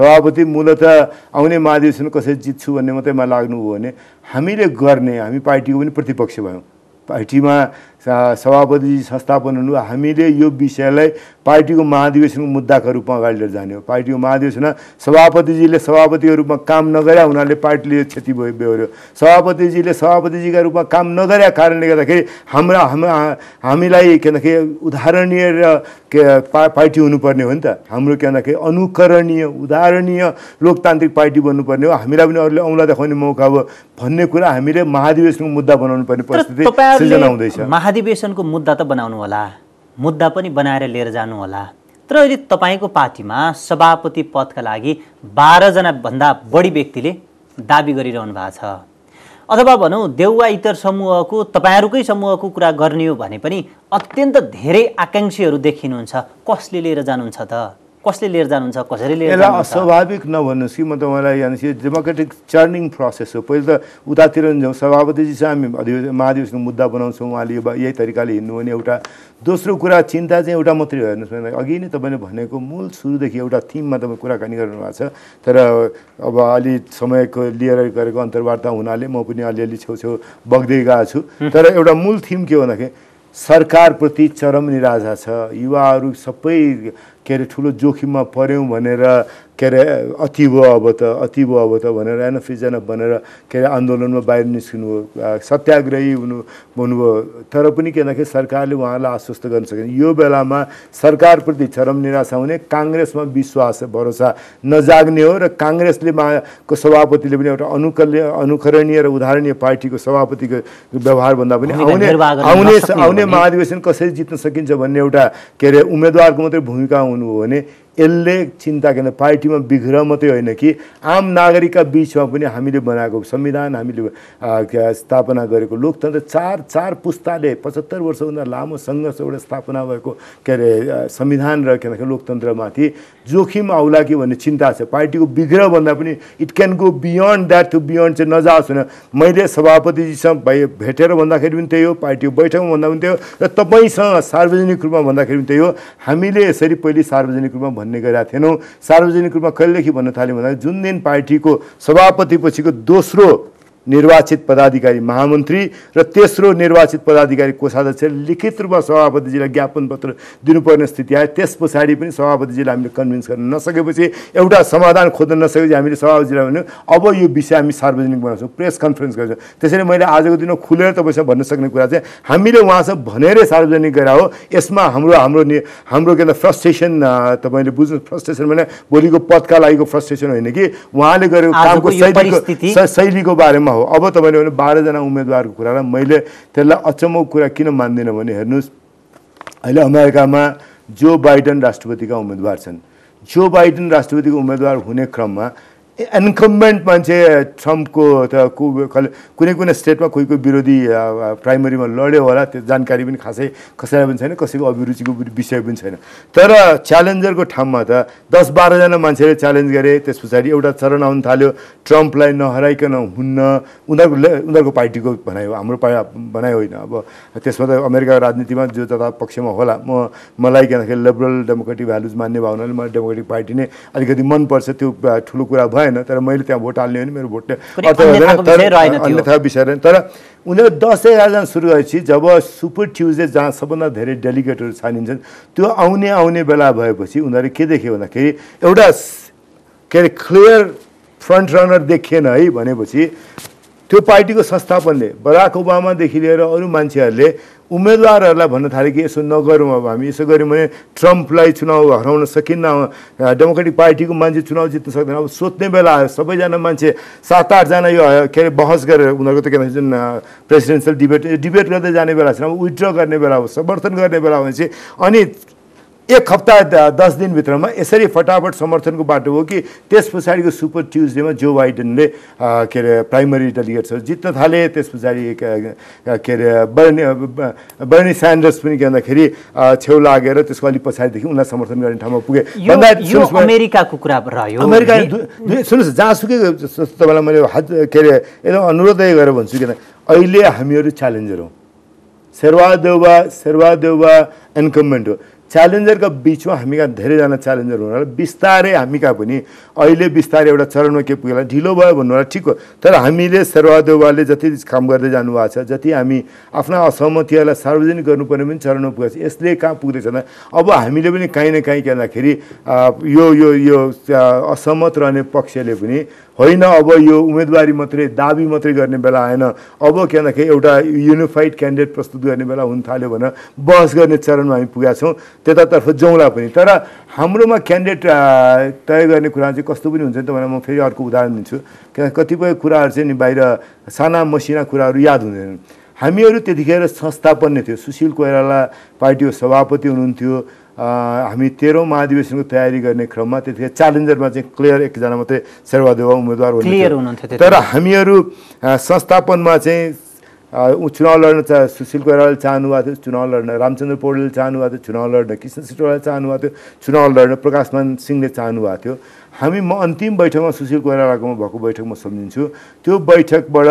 सभापति मूलत आउने महाधिवेशन कसरी जित्छु भन्ने मात्रै लाग्नु हो भने हामीले गर्ने हामी पार्टीको पनि प्रतिपक्ष भयौँ पार्टीमा सभापति संस्थापन हुनु हामीले यो विषयलाई पार्टीको महाधिवेशनको मुद्दाको रूपमा अगाडि लिएर जाने हो पार्टीको महाधिवेशनमा सभापतिजीले सभापतिको रूपमा काम नगरे हुनाले पार्टीले क्षति भयो बेहोऱ्यो सभापतिजीले सभापतिजीका रूपमा काम नगरेका कारणले गर्दाखेरि हाम्रा हाम्रा हामीलाई के भन्दाखेरि उदाहरणीय र के पार्टी हुनुपर्ने हो नि त हाम्रो के भन्दाखेरि अनुकरणीय उदाहरणीय लोकतान्त्रिक पार्टी बन्नुपर्ने हो हामीलाई पनि अरूले औँला देखाउने मौका हो भन्ने कुरा हामीले महाधिवेशनको मुद्दा बनाउनु पर्ने परिस्थिति सृजना हुँदैछ महाधिवेशनको मुद्दा त बनाउनु होला मुद्दा पनि बनाएर लिएर जानुहोला तर अहिले तपाईँको पार्टीमा सभापति पदका लागि बाह्रजनाभन्दा बढी व्यक्तिले दाबी गरिरहनु भएको छ अथवा भनौँ देउवा इतर समूहको तपाईँहरूकै समूहको कुरा गर्ने हो भने पनि अत्यन्त धेरै आकाङ्क्षीहरू देखिनुहुन्छ कसले लिएर जानुहुन्छ त कसले लिएर जानुहुन्छ कसरी लिएर यसलाई अस्वाभाविक नभन्नुहोस् कि म तपाईँलाई यहाँनिर डेमोक्रेटिक चर्निङ प्रोसेस हो पहिले त उतातिर जाउँ सभापतिजी चाहिँ हामी अधिवेशन महाधिवेशनको मुद्दा बनाउँछौँ उहाँले यो यही तरिकाले हिँड्नु भने एउटा दोस्रो कुरा चिन्ता चाहिँ एउटा मात्रै हो हेर्नुहोस् अघि नै तपाईँले भनेको मूल सुरुदेखि एउटा थिममा तपाईँ कुराकानी गर्नु भएको छ तर अब अलि समयको लिएर गरेको अन्तर्वार्ता हुनाले म पनि अलिअलि छेउछेउ बग्दै गएको छु तर एउटा मूल थिम के भन्दाखेरि सरकारप्रति चरम निराशा छ युवाहरू सबै के अरे ठुलो जोखिममा पऱ्यौँ भनेर के अरे अति भयो अब त अति भयो अब त भनेर होइन फिजना भनेर के अरे आन्दोलनमा बाहिर निस्किनु सत्याग्रही हुनु हुनुभयो तर पनि के भन्दाखेरि सरकारले उहाँलाई आश्वस्त गर्न सकेन यो बेलामा सरकारप्रति चरम निराशा हुने काङ्ग्रेसमा विश्वास भरोसा नजाग्ने हो र काङ्ग्रेसले माको सभापतिले पनि एउटा अनुकल्य अनुकरणीय र उदाहरणीय पार्टीको सभापतिको व्यवहारभन्दा पनि आउने आउने आउने महाधिवेशन कसरी जित्न सकिन्छ भन्ने एउटा के अरे उम्मेदवारको मात्रै भूमिका हुनु हुनुभयो भने यसले चिन्ता गर्ने पार्टीमा विग्रह मात्रै होइन कि आम नागरिकका बिचमा पनि हामीले बनाएको संविधान हामीले स्थापना गरेको लोकतन्त्र चार चार पुस्ताले पचहत्तर वर्षभन्दा लामो सङ्घर्ष एउटा स्थापना भएको के अरे संविधान र के भन्दाखेरि लोकतन्त्रमाथि जोखिम आउला कि भन्ने चिन्ता छ पार्टीको विग्रह भन्दा पनि it can go beyond that to beyond चाहिँ नजाओस् होइन मैले सभापतिजीसँग भए भेटेर भन्दाखेरि पनि त्यही हो पार्टीको बैठकमा भन्दा पनि त्यही हो र तपाईँसँग सार्वजनिक रूपमा भन्दाखेरि पनि त्यही हो हामीले यसरी पहिले सार्वजनिक रूपमा भन्ने गरेका थिएनौँ सार्वजनिक रूपमा कहिलेदेखि भन्न थाल्यौँ भन्दाखेरि जुन दिन पार्टीको सभापतिपछिको दोस्रो निर्वाचित पदाधिकारी महामन्त्री र तेस्रो निर्वाचित पदाधिकारी कोषाध्यक्षले लिखित रूपमा सभापतिजीलाई ज्ञापन पत्र दिनुपर्ने स्थिति आयो त्यस पछाडि पनि सभापतिजीलाई हामीले कन्भिन्स गर्न नसकेपछि एउटा समाधान खोज्न नसकेपछि हामीले सभापतिजीलाई भन्यो अब यो विषय हामी सार्वजनिक बनाउँछौँ प्रेस कन्फरेन्स गर्छौँ त्यसैले मैले आजको दिनमा खुलेर तपाईँसँग भन्न सक्ने कुरा चाहिँ हामीले उहाँसँग भनेरै सार्वजनिक गरा हो यसमा हाम्रो हाम्रो हाम्रो के भन्दा फ्रस्ट्रेसन तपाईँले बुझ्नु फ्रस्ट्रेसन भने भोलिको पदका लागिको फ्रस्ट्रेसन होइन कि उहाँले गरेको कामको शैलीको बारेमा हो हो अब तपाईँले भने बाह्रजना उम्मेदवारको कुरालाई मैले त्यसलाई अचम्मको कुरा किन मान्दिनँ भने हेर्नुहोस् अहिले अमेरिकामा जो बाइडन राष्ट्रपतिका उम्मेदवार छन् जो बाइडन राष्ट्रपतिको उम्मेदवार हुने क्रममा एन्कम्बेन्ट मान्छे ट्रम्पको त कुनै कुनै स्टेटमा कोही कोही विरोधी प्राइमरीमा लड्यो होला त्यो जानकारी पनि खासै कसैलाई पनि छैन कसैको अभिरुचिको विषय पनि छैन तर च्यालेन्जरको ठाउँमा त दस बाह्रजना मान्छेले च्यालेन्ज गरे त्यस पछाडि एउटा चरण आउनु थाल्यो ट्रम्पलाई नहराइकन हुन्न उनीहरूको उनीहरूको पार्टीको भनाइ हो हाम्रो पा भनाइ होइन अब त्यसमा त अमेरिका राजनीतिमा जो जता पक्षमा होला म मलाई के लिबरल डेमोक्रेटिक भ्यालुज मान्ने भावनाले मलाई डेमोक्रेटिक पार्टी नै अलिकति मनपर्छ त्यो ठुलो कुरा भएन तर मैले त्यहाँ भोट हाल्ने हो भने मेरो भोट अर्थ हुँदैन अन्यथा विषय रहेन तर उनीहरू दस एघारजना सुरु गरेपछि जब सुपर ट्युजडे जहाँ सबभन्दा धेरै डेलिगेटहरू छानिन्छन् त्यो आउने आउने बेला भएपछि उनीहरू के देख्यो भन्दाखेरि एउटा के अरे क्लियर फ्रन्ट रनर देखिएन है भनेपछि त्यो पार्टीको संस्थापनले बराक ओबामादेखि लिएर अरू मान्छेहरूले उम्मेदवारहरूलाई भन्न थाले कि यसो नगरौँ अब हामी यसो गऱ्यौँ भने ट्रम्पलाई चुनाव हराउन सकिन्न डेमोक्रेटिक पार्टीको मान्छे चुनाव जित्न सक्दैन अब सोध्ने बेला आयो सबैजना मान्छे सात आठजना यो के अरे बहस गरेर उनीहरूको त के भन्छ जुन प्रेसिडेन्सियल डिबेट डिबेट गर्दै जाने बेला छैन अब विथड्र गर्ने बेला हो समर्थन गर्ने बेला भनेपछि अनि एक हप्ता दस दिनभित्रमा यसरी फटाफट समर्थनको बाटो हो कि त्यस पछाडिको सुपर ट्युजडेमा जो बाइडेनले के अरे प्राइमरी डेलिगेट्सहरू जित्न थाले त्यस पछाडि के अरे बर्नी बर्नी स्यान्डर्स पनि के भन्दाखेरि छेउ लागेर त्यसको अलिक पछाडिदेखि उनलाई समर्थन गर्ने ठाउँमा पुगे अमेरिकाको कुरा रह्यो अमेरिका सुन्नुहोस् जहाँसुकै तपाईँलाई मैले हात के अरे एकदम अनुरोधै गरेर भन्छु किन अहिले हामीहरू च्यालेन्जर हौँ शेरवा देउबा शेरवा देउबा इन्कम्बेन्ट हो च्यालेन्जरका बिचमा हामी कहाँ धेरैजना च्यालेन्जर होला बिस्तारै हामी कहाँ पनि अहिले बिस्तारै एउटा चरणमा के पुगेला ढिलो भयो भन्नु होला ठिक हो तर हामीले सर्वादेवालले जति काम गर्दै जानुभएको छ जति हामी आफ्ना असहमतिहरूलाई सार्वजनिक गर्नुपर्ने पनि चरणमा पुगेको छ यसले कहाँ पुग्दैछ भन्दा अब हामीले पनि काहीँ न काहीँ गर्दाखेरि यो यो यो असहमत रहने पक्षले पनि होइन अब यो उम्मेदवारी मात्रै दाबी मात्रै गर्ने बेला आएन अब के भन्दाखेरि एउटा युनिफाइड क्यान्डिडेट प्रस्तुत गर्ने बेला हुन थाल्यो भनेर बहस गर्ने चरणमा हामी पुगेका छौँ त्यतातर्फ जाउँला पनि तर हाम्रोमा क्यान्डिडेट तय गर्ने कुरा चाहिँ कस्तो पनि हुन्छ नि त भनेर म फेरि अर्को उदाहरण दिन्छु किनभने कतिपय कुराहरू चाहिँ नि बाहिर साना मसिना कुराहरू याद हुँदैनन् हामीहरू त्यतिखेर संस्थापन्य थियो सुशील कोइराला पार्टीको सभापति हुनुहुन्थ्यो हामी तेह्रौँ महाधिवेशनको तयारी गर्ने क्रममा त्यतिखेर च्यालेन्जरमा चाहिँ क्लियर एकजना मात्रै शेरबहादेव उम्मेदवार हुनुहुन्थ्यो तर हामीहरू संस्थापनमा चाहिँ चुनाव लड्न चाह सुशील कोइरालाले चाहनुभएको थियो चुनाव लड्न रामचन्द्र पौडेलले चाहनुभएको थियो चुनाव लड्न किशन सिटोलाले भएको थियो चुनाव लड्न प्रकाशमान सिंहले चाहनुभएको थियो हामी म अन्तिम बैठकमा सुशील कोइरालाकोमा भएको बैठक म सम्झिन्छु त्यो बैठकबाट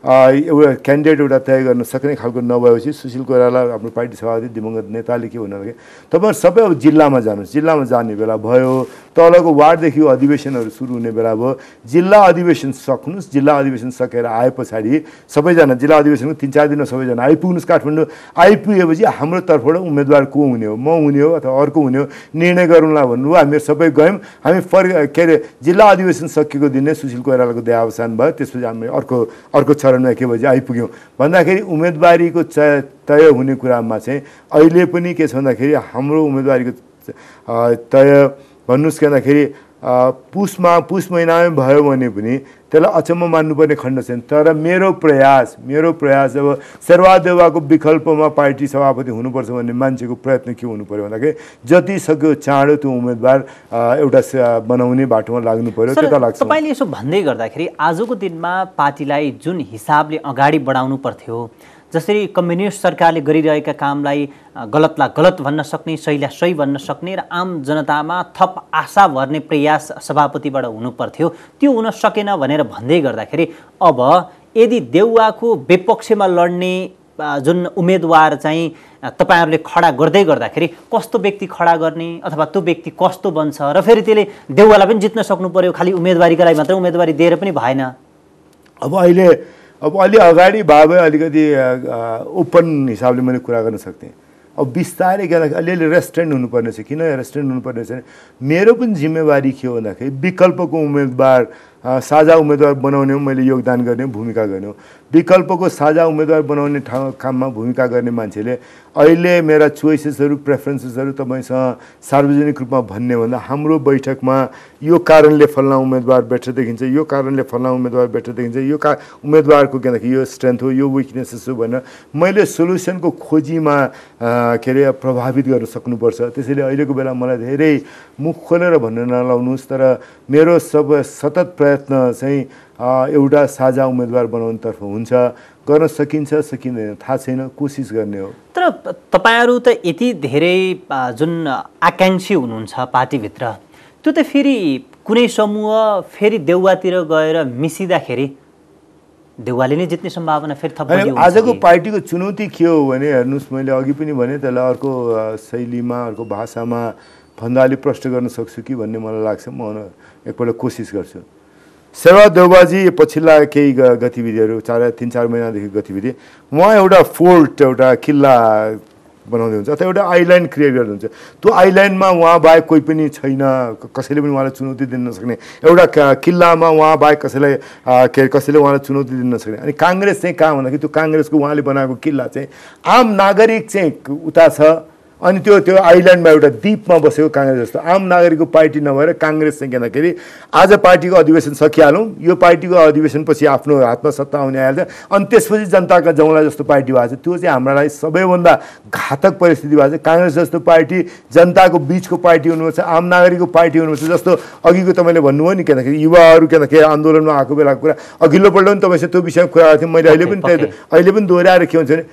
एउटा क्यान्डिडेट एउटा तय गर्न सक्ने खालको नभएपछि सुशील कोइराला हाम्रो पार्टी सभापति दिवंगत नेताले के हुन लगे तपाईँहरू सबै अब जिल्लामा जानुहोस् जिल्लामा जाने बेला भयो तलको वार्डदेखि अधिवेशनहरू सुरु हुने बेला भयो जिल्ला अधिवेशन सक्नुहोस् जिल्ला अधिवेशन सकेर आए पछाडि सबैजना जिल्ला अधिवेशनको तिन चार दिनमा सबैजना आइपुग्नुहोस् काठमाडौँ आइपुगेपछि हाम्रो तर्फबाट उम्मेदवार को हुने हो म हुने हो अथवा अर्को हुने हो निर्णय गरौँला भन्नुभयो हामीहरू सबै गयौँ हामी फर्क के अरे जिल्ला अधिवेशन सकिएको दिन नै सुशील कोइरालाको देहावसान भयो त्यसपछि हामी अर्को अर्को चरणमा के भयो आइपुग्यौँ भन्दाखेरि उम्मेदवारीको चय तय हुने कुरामा चाहिँ अहिले पनि के छ भन्दाखेरि हाम्रो उम्मेदवारीको तय भन्नुहोस् के भन्दाखेरि पुसमा पुस महिनामै भयो भने पनि त्यसलाई अचम्म मान्नुपर्ने खण्ड छैन तर मेरो प्रयास मेरो प्रयास अब सर्वादेवाको विकल्पमा पार्टी सभापति हुनुपर्छ भन्ने मान्छेको प्रयत्न के हुनु पऱ्यो भन्दाखेरि जति सक्यो चाँडो त्यो उम्मेदवार एउटा बनाउने बाटोमा लाग्नु पऱ्यो त्यता लाग्छ तपाईँले यसो भन्दै गर्दाखेरि आजको दिनमा पार्टीलाई जुन हिसाबले अगाडि बढाउनु पर्थ्यो जसरी कम्युनिस्ट सरकारले गरिरहेका कामलाई गलतलाई गलत भन्न सक्ने सहीलाई सही भन्न सक्ने र आम जनतामा थप आशा भर्ने प्रयास सभापतिबाट हुनुपर्थ्यो त्यो हुन सकेन भनेर भन्दै गर्दाखेरि अब यदि देउवाको विपक्षमा लड्ने जुन उम्मेदवार चाहिँ तपाईँहरूले खडा गर्दै गर्दाखेरि कस्तो व्यक्ति खडा गर्ने अथवा त्यो व्यक्ति कस्तो बन्छ र फेरि त्यसले देउवालाई पनि जित्न सक्नु पऱ्यो खालि उम्मेदवारीका लागि मात्रै उम्मेदवारी दिएर पनि भएन अब अहिले अब अलि अगाडि भए अलिकति ओपन हिसाबले मैले कुरा गर्न सक्थेँ अब बिस्तारै गर्दाखेरि अलिअलि रेस्टुरेन्ट हुनुपर्ने छ किन रेस्टुरेन्ट हुनुपर्ने छ मेरो पनि जिम्मेवारी के हो भन्दाखेरि विकल्पको उम्मेदवार साझा उम्मेदवार बनाउने मैले योगदान गर्ने भूमिका गर्ने हो विकल्पको साझा उम्मेदवार बनाउने ठाउँ काममा भूमिका गर्ने मान्छेले अहिले मेरा चोइसेसहरू प्रेफरेन्सेसहरू तपाईँसँग सार्वजनिक रूपमा भन्ने भन्दा हाम्रो बैठकमा यो कारणले फल्ना उम्मेदवार बेटर देखिन्छ यो कारणले फल्ना उम्मेदवार बेटर देखिन्छ यो का उम्मेदवारको किनकि यो स्ट्रेन्थ हो यो विकनेसेस हो भनेर मैले सोल्युसनको खोजीमा के अरे प्रभावित गर्न सक्नुपर्छ त्यसैले अहिलेको बेला मलाई धेरै मुख खोलेर भन्न नलाउनुहोस् तर मेरो सब सतत प्रयत्न चाहिँ एउटा साझा उम्मेदवार बनाउनुतर्फ हुन्छ गर्न सकिन्छ सकिँदैन थाहा छैन कोसिस गर्ने हो तर तपाईँहरू त यति धेरै जुन आकाङ्क्षी हुनुहुन्छ पार्टीभित्र त्यो त फेरि कुनै समूह फेरि देउवातिर गएर मिसिँदाखेरि देउवाले नै जित्ने सम्भावना फेरि थप आजको पार्टीको चुनौती के हो भने हेर्नुहोस् मैले अघि पनि भने त्यसलाई अर्को शैलीमा अर्को भाषामा भन्दा अलिक प्रश्न गर्न सक्छु कि भन्ने मलाई लाग्छ म एकपल्ट कोसिस गर्छु सेवा देउबाजी पछिल्ला केही गतिविधिहरू चार तिन चार महिनादेखि गतिविधि उहाँ एउटा फोर्ट एउटा किल्ला बनाउँदै हुन्छ अथवा एउटा आइल्यान्ड क्रिएट गर्नुहुन्छ त्यो आइल्यान्डमा उहाँ बाहेक कोही पनि छैन कसैले पनि उहाँलाई चुनौती दिन नसक्ने एउटा किल्लामा उहाँ बाहेक कसैलाई के कसैले उहाँलाई चुनौती दिन नसक्ने अनि काङ्ग्रेस चाहिँ कहाँ भन्दाखेरि त्यो काङ्ग्रेसको उहाँले बनाएको किल्ला चाहिँ आम नागरिक चाहिँ उता छ अनि त्यो त्यो आइल्यान्डमा एउटा द्वीपमा बसेको काङ्ग्रेस जस्तो आम नागरिकको पार्टी नभएर काङ्ग्रेस चाहिँ किनखेरि आज पार्टीको अधिवेशन सकिहालौँ यो पार्टीको अधिवेशनपछि आफ्नो हातमा सत्ता आउने आइहाल्छ अनि त्यसपछि जनताका जाउँला जस्तो पार्टी भएको छ त्यो चाहिँ हाम्रालाई सबैभन्दा घातक परिस्थिति भएको छ काङ्ग्रेस जस्तो पार्टी जनताको बिचको पार्टी हुनुपर्छ आम नागरिकको पार्टी हुनुपर्छ जस्तो अघिको तपाईँले भन्नुभयो नि किनखेरि युवाहरू किनखेरि आन्दोलनमा आएको बेलाको कुरा अघिल्लोपल्ट पनि तपाईँसँग त्यो विषयमा कुरा थियो मैले अहिले पनि अहिले पनि दोहोऱ्याएर के हुन्छ भने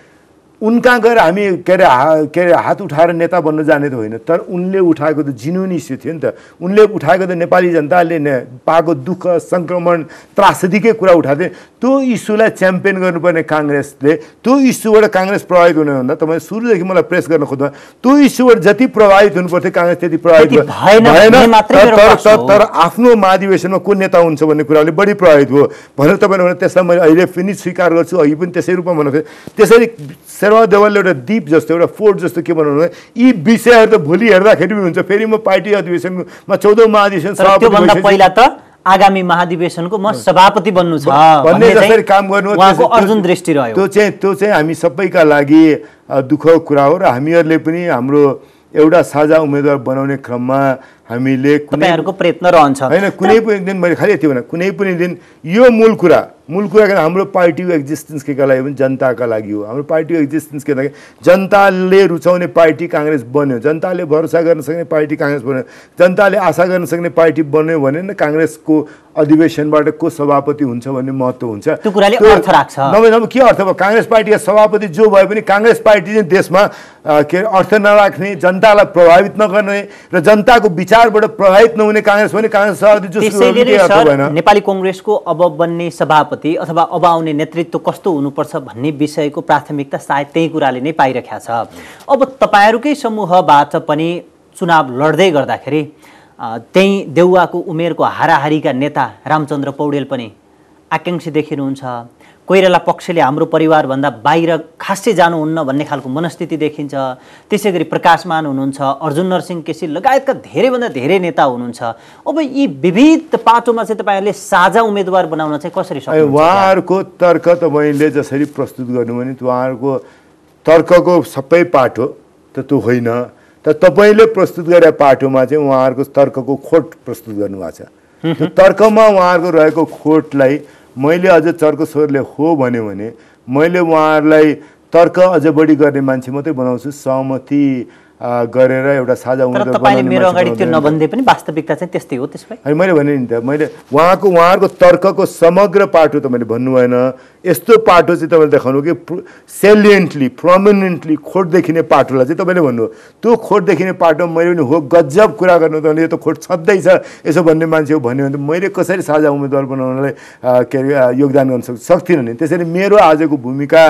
उनका गएर हामी के अरे हा के अरे हात उठाएर नेता बन्न जाने त होइन तर उनले उठाएको त जिनुन इस्यु थियो नि त उनले उठाएको त नेपाली जनताले ने पाएको दुःख सङ्क्रमण त्रासदीकै कुरा उठाएको थिएँ त्यो इस्युलाई च्याम्पियन गर्नुपर्ने काङ्ग्रेसले त्यो इस्युबाट काङ्ग्रेस प्रभावित हुने भन्दा तपाईँ सुरुदेखि मलाई प्रेस गर्न खोज्नु त्यो इस्युबाट जति प्रभावित हुनुपर्थ्यो काङ्ग्रेस त्यति प्रभावित भएन तर तर आफ्नो महाधिवेशनमा को नेता हुन्छ भन्ने कुराले बढी प्रभावित भयो भनेर तपाईँले त्यसलाई मैले अहिले पनि स्वीकार गर्छु अघि पनि त्यसै रूपमा भनेको थिएँ त्यसरी शेर्वा देवालले एउटा दिप जस्तो एउटा फोर्ट जस्तो के बनाउनु यी विषयहरू त भोलि हेर्दाखेरि पनि हुन्छ फेरि म पार्टी अधिवेशनमा चौधौँ महाधिवेशन त्योभन्दा पहिला त आगामी महाधिवेशनको म सभापति बन्नु छ भन्ने जसरी काम गर्नु अर्जुन दृष्टि रह्यो त्यो चाहिँ त्यो चाहिँ हामी सबैका लागि दुःखको कुरा हो र हामीहरूले पनि हाम्रो एउटा साझा उम्मेदवार बनाउने क्रममा हामीले कुनैहरूको प्रयत्न रहन्छ होइन कुनै पनि दिन मैले खालि यति भने कुनै पनि दिन यो मूल कुरा मूल कुरा किन हाम्रो पार्टीको एक्जिस्टेन्स के का लागि पनि जनताका लागि हो हाम्रो पार्टीको एक्जिस्टेन्स के लागि जनताले रुचाउने पार्टी काङ्ग्रेस बन्यो जनताले भरोसा गर्न सक्ने पार्टी काङ्ग्रेस बन्यो जनताले आशा गर्न सक्ने पार्टी बन्यो भने नै काङ्ग्रेसको अधिवेशनबाट को सभापति हुन्छ भन्ने महत्त्व हुन्छ त्यो कुराले अर्थ राख्छ नभए नभए के अर्थ भयो काङ्ग्रेस पार्टीका सभापति जो भए पनि काङ्ग्रेस पार्टी चाहिँ देशमा के अर्थ नराख्ने जनतालाई प्रभावित नगर्ने र जनताको विचार विचारबाट प्रभावित नहुने काङ्ग्रेस भने काङ्ग्रेस सभापति नेपाली कङ्ग्रेसको अब बन्ने सभापति अथवा अब आउने नेतृत्व कस्तो हुनुपर्छ भन्ने विषयको प्राथमिकता सायद त्यही कुराले नै पाइरहेको छ अब तपाईँहरूकै समूहबाट पनि चुनाव लड्दै गर्दाखेरि त्यही देउवाको उमेरको हाराहारीका नेता रामचन्द्र पौडेल पनि आकाङ्क्षी देखिनुहुन्छ कोइराला पक्षले हाम्रो परिवारभन्दा बाहिर खासै जानुहुन्न भन्ने खालको मनस्थिति देखिन्छ त्यसै गरी प्रकाशमान हुनुहुन्छ अर्जुन नरसिंह केसी लगायतका धेरैभन्दा धेरै नेता हुनुहुन्छ अब यी विविध पाटोमा चाहिँ तपाईँहरूले साझा उम्मेदवार बनाउन चाहिँ कसरी सक्नु उहाँहरूको तर्क तपाईँले जसरी प्रस्तुत गर्नु भने उहाँहरूको तर्कको सबै पाटो त त्यो होइन त तपाईँले प्रस्तुत गरेका पाटोमा चाहिँ उहाँहरूको तर्कको खोट प्रस्तुत गर्नुभएको छ तर्कमा उहाँहरूको रहेको खोटलाई मैले अझ चर्को स्वरले हो भन्यो भने मैले उहाँहरूलाई तर्क अझ बढी गर्ने मान्छे मात्रै बनाउँछु सहमति गरेर एउटा साझा उम्मेदवार मेरो अगाडि त्यो नभन्दै पनि वास्तविकता चाहिँ त्यस्तै हो त्यसमा होइन मैले भने नि त मैले उहाँको उहाँहरूको तर्कको समग्र पाटो त मैले भन्नु भएन यस्तो पाटो चाहिँ तपाईँले देखाउनु कि सेलिएन्टली प्रमिनेन्टली खोट देखिने पाटोलाई चाहिँ तपाईँले भन्नु त्यो खोट देखिने पाटो मैले पनि हो गजब कुरा गर्नु त यो त खोट छँदैछ यसो भन्ने मान्छे हो भन्यो भने त मैले कसरी साझा उम्मेदवार बनाउनलाई के अरे योगदान गर्न सक्छु सक्दिनँ नि त्यसरी मेरो आजको भूमिका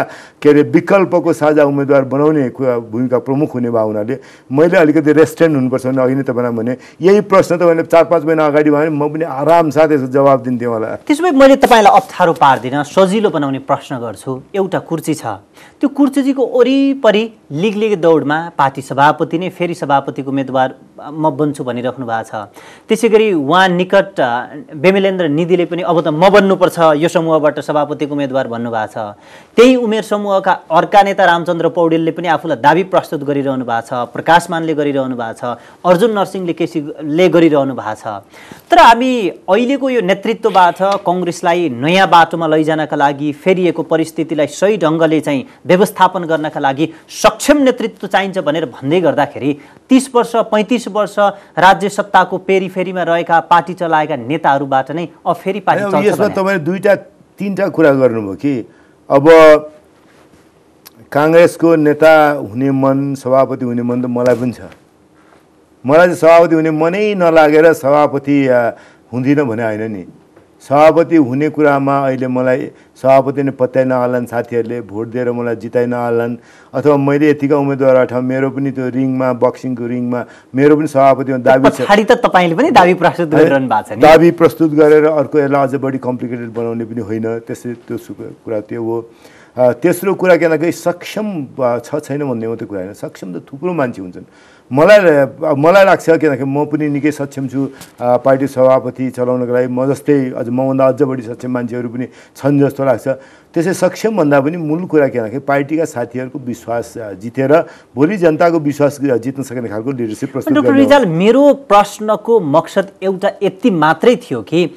के अरे विकल्पको साझा उम्मेदवार बनाउने भूमिका प्रमुख हुने भावनाले मैले अलिकति रेस्टेन्ट हुनुपर्छ भने अघि नै तपाईँलाई भने यही प्रश्न त मैले चार पाँच महिना अगाडि भने म पनि आराम साथ यसको जवाब दिन्थेँ होला त्यसो भए मैले तपाईँलाई अप्ठ्यारो पार्दिनँ सजिलो बनाउने प्रश्न गर्छु एउटा कुर्ची छ त्यो कुर्चीजीको वरिपरि लिग दौडमा पार्टी सभापति नै फेरि सभापतिको उम्मेदवार म बन्छु भनिराख्नु भएको छ त्यसै गरी उहाँ निकट बेमिलेन्द्र निधिले पनि अब त म बन्नुपर्छ यो समूहबाट सभापतिको उम्मेदवार भन्नुभएको छ त्यही उमेर समूहका अर्का नेता रामचन्द्र पौडेलले पनि आफूलाई दाबी प्रस्तुत गरिरहनु भएको छ प्रकाशमानले गरिरहनु भएको छ अर्जुन नरसिंहले केसीले गरिरहनु भएको छ तर हामी अहिलेको यो नेतृत्वबाट कङ्ग्रेसलाई नयाँ बाटोमा लैजानका लागि फेरिएको परिस्थितिलाई सही ढङ्गले चाहिँ व्यवस्थापन गर्नका लागि सक्षम नेतृत्व चाहिन्छ भनेर भन्दै गर्दाखेरि तिस वर्ष पैँतिस वर्ष राज्य सत्ताको पेरिफेरीमा रहेका पार्टी चलाएका नेताहरूबाट नै अब फेरि पार्टी यसमा तपाईँले दुईवटा तिनवटा कुरा गर्नुभयो कि अब काङ्ग्रेसको नेता हुने मन सभापति हुने मन त मलाई पनि छ मलाई चाहिँ सभापति हुने मनै नलागेर सभापति हुँदिनँ भने होइन नि सभापति हुने कुरामा अहिले मलाई सभापति नै पत्याइन नहालान् साथीहरूले भोट दिएर मलाई जिताइ नहालान् अथवा मैले यतिका उम्मेदवार अठाउँ मेरो पनि त्यो रिङमा बक्सिङको रिङमा मेरो पनि सभापतिमा दाबी छ त तपाईँले पनि दाबी प्रस्तुत गरिरहनु भएको छ दाबी प्रस्तुत गरेर अर्को यसलाई अझ बढी कम्प्लिकेटेड बनाउने पनि होइन त्यसै त्यो कुरा त्यो हो तेस्रो कुरा के भन्दाखेरि सक्षम छ छैन भन्ने मात्रै कुरा होइन सक्षम त थुप्रो मान्छे हुन्छन् मलाई मलाई लाग्छ किनकि म पनि निकै सक्षम छु पार्टी सभापति चलाउनको लागि म जस्तै अझ मभन्दा अझ बढी सक्षम मान्छेहरू पनि छन् जस्तो लाग्छ त्यसै सक्षम भन्दा पनि मूल कुरा के भन्दाखेरि पार्टीका साथीहरूको विश्वास जितेर भोलि जनताको विश्वास जित्न सक्ने खालको लिडरसिप प्रश्न मेरो प्रश्नको मकसद एउटा यति मात्रै थियो कि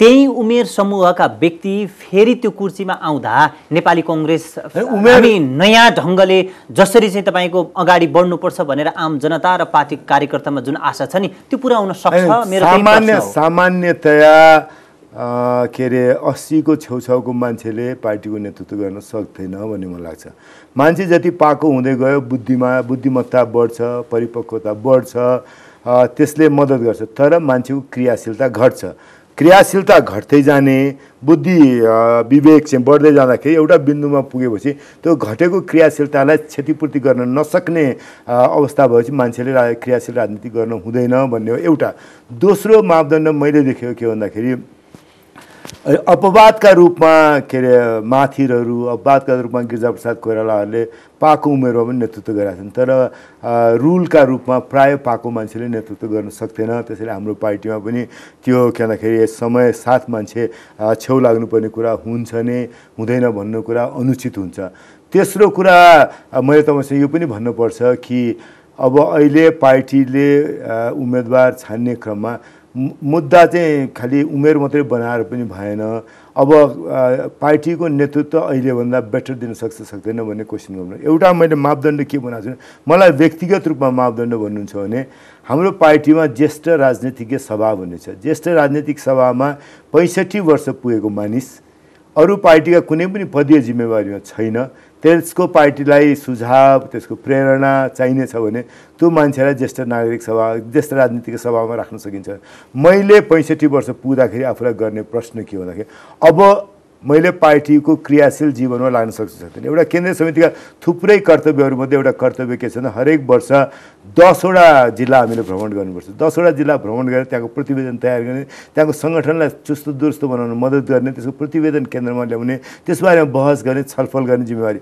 त्यही उमेर समूहका व्यक्ति फेरि त्यो कुर्सीमा आउँदा नेपाली कङ्ग्रेस उमेर नयाँ ढङ्गले जसरी चाहिँ तपाईँको अगाडि बढ्नुपर्छ भनेर आम जनता र पार्टी कार्यकर्तामा जुन आशा छ नि त्यो पुरा हुन सक्छ मेरो सामान्य सामान्यतया के अरे अस्सीको छेउछाउको मान्छेले पार्टीको नेतृत्व गर्न सक्दैन भन्ने मलाई लाग्छ मान्छे जति पाएको हुँदै गयो बुद्धिमा बुद्धिमत्ता बढ्छ परिपक्वता बढ्छ त्यसले मद्दत गर्छ तर मान्छेको क्रियाशीलता घट्छ क्रियाशीलता घट्दै जाने बुद्धि विवेक चाहिँ बढ्दै जाँदाखेरि एउटा बिन्दुमा पुगेपछि त्यो घटेको क्रियाशीलतालाई क्षतिपूर्ति गर्न नसक्ने अवस्था भएपछि मान्छेले क्रियाशील राजनीति गर्नु हुँदैन भन्ने हो एउटा दोस्रो मापदण्ड मैले देखेको के भन्दाखेरि अपवादका रूपमा के अरे माथिरहरू अपवादका रूपमा गिरिजाप्रसाद कोइरालाहरूले पाको उमेरमा पनि नेतृत्व गरेका छन् तर रुलका रूपमा प्राय पाको मान्छेले नेतृत्व गर्न सक्दैन त्यसैले हाम्रो पार्टीमा पनि त्यो के भन्दाखेरि समय साथ मान्छे छेउ लाग्नुपर्ने कुरा हुन्छ नै हुँदैन भन्ने कुरा अनुचित हुन्छ तेस्रो कुरा मैले तपाईँसँग यो पनि भन्नुपर्छ कि अब अहिले पार्टीले उम्मेदवार छान्ने क्रममा मुद्दा चाहिँ खालि उमेर मात्रै बनाएर पनि भएन अब पार्टीको नेतृत्व अहिलेभन्दा बेटर दिन सक्छ सक्दैन भन्ने क्वेसन गर्नु एउटा मैले मापदण्ड के बनाएको छु मलाई व्यक्तिगत रूपमा मापदण्ड भन्नुहुन्छ भने हाम्रो पार्टीमा ज्येष्ठ राजनीतिज्ञ सभा भन्ने छ ज्येष्ठ राजनीतिक सभामा पैँसठी वर्ष पुगेको मानिस अरू पार्टीका कुनै पनि पदीय जिम्मेवारीमा छैन त्यसको पार्टीलाई सुझाव त्यसको प्रेरणा चाहिनेछ भने त्यो मान्छेलाई ज्येष्ठ नागरिक सभा ज्येष्ठ राजनीतिक सभामा राख्न सकिन्छ मैले पैँसठी वर्ष पुग्दाखेरि आफूलाई गर्ने प्रश्न के भन्दाखेरि अब मैले पार्टीको क्रियाशील जीवनमा लाग्न सक्छु सक्दैन एउटा केन्द्रीय समितिका थुप्रै कर्तव्यहरूमध्ये एउटा कर्तव्य के छ भने हरेक वर्ष दसवटा जिल्ला हामीले भ्रमण गर्नुपर्छ दसवटा जिल्ला भ्रमण गरेर त्यहाँको प्रतिवेदन तयार गर्ने त्यहाँको सङ्गठनलाई चुस्त दुरुस्त बनाउन मद्दत गर्ने त्यसको प्रतिवेदन केन्द्रमा ल्याउने त्यसबारेमा बहस गर्ने छलफल गर्ने जिम्मेवारी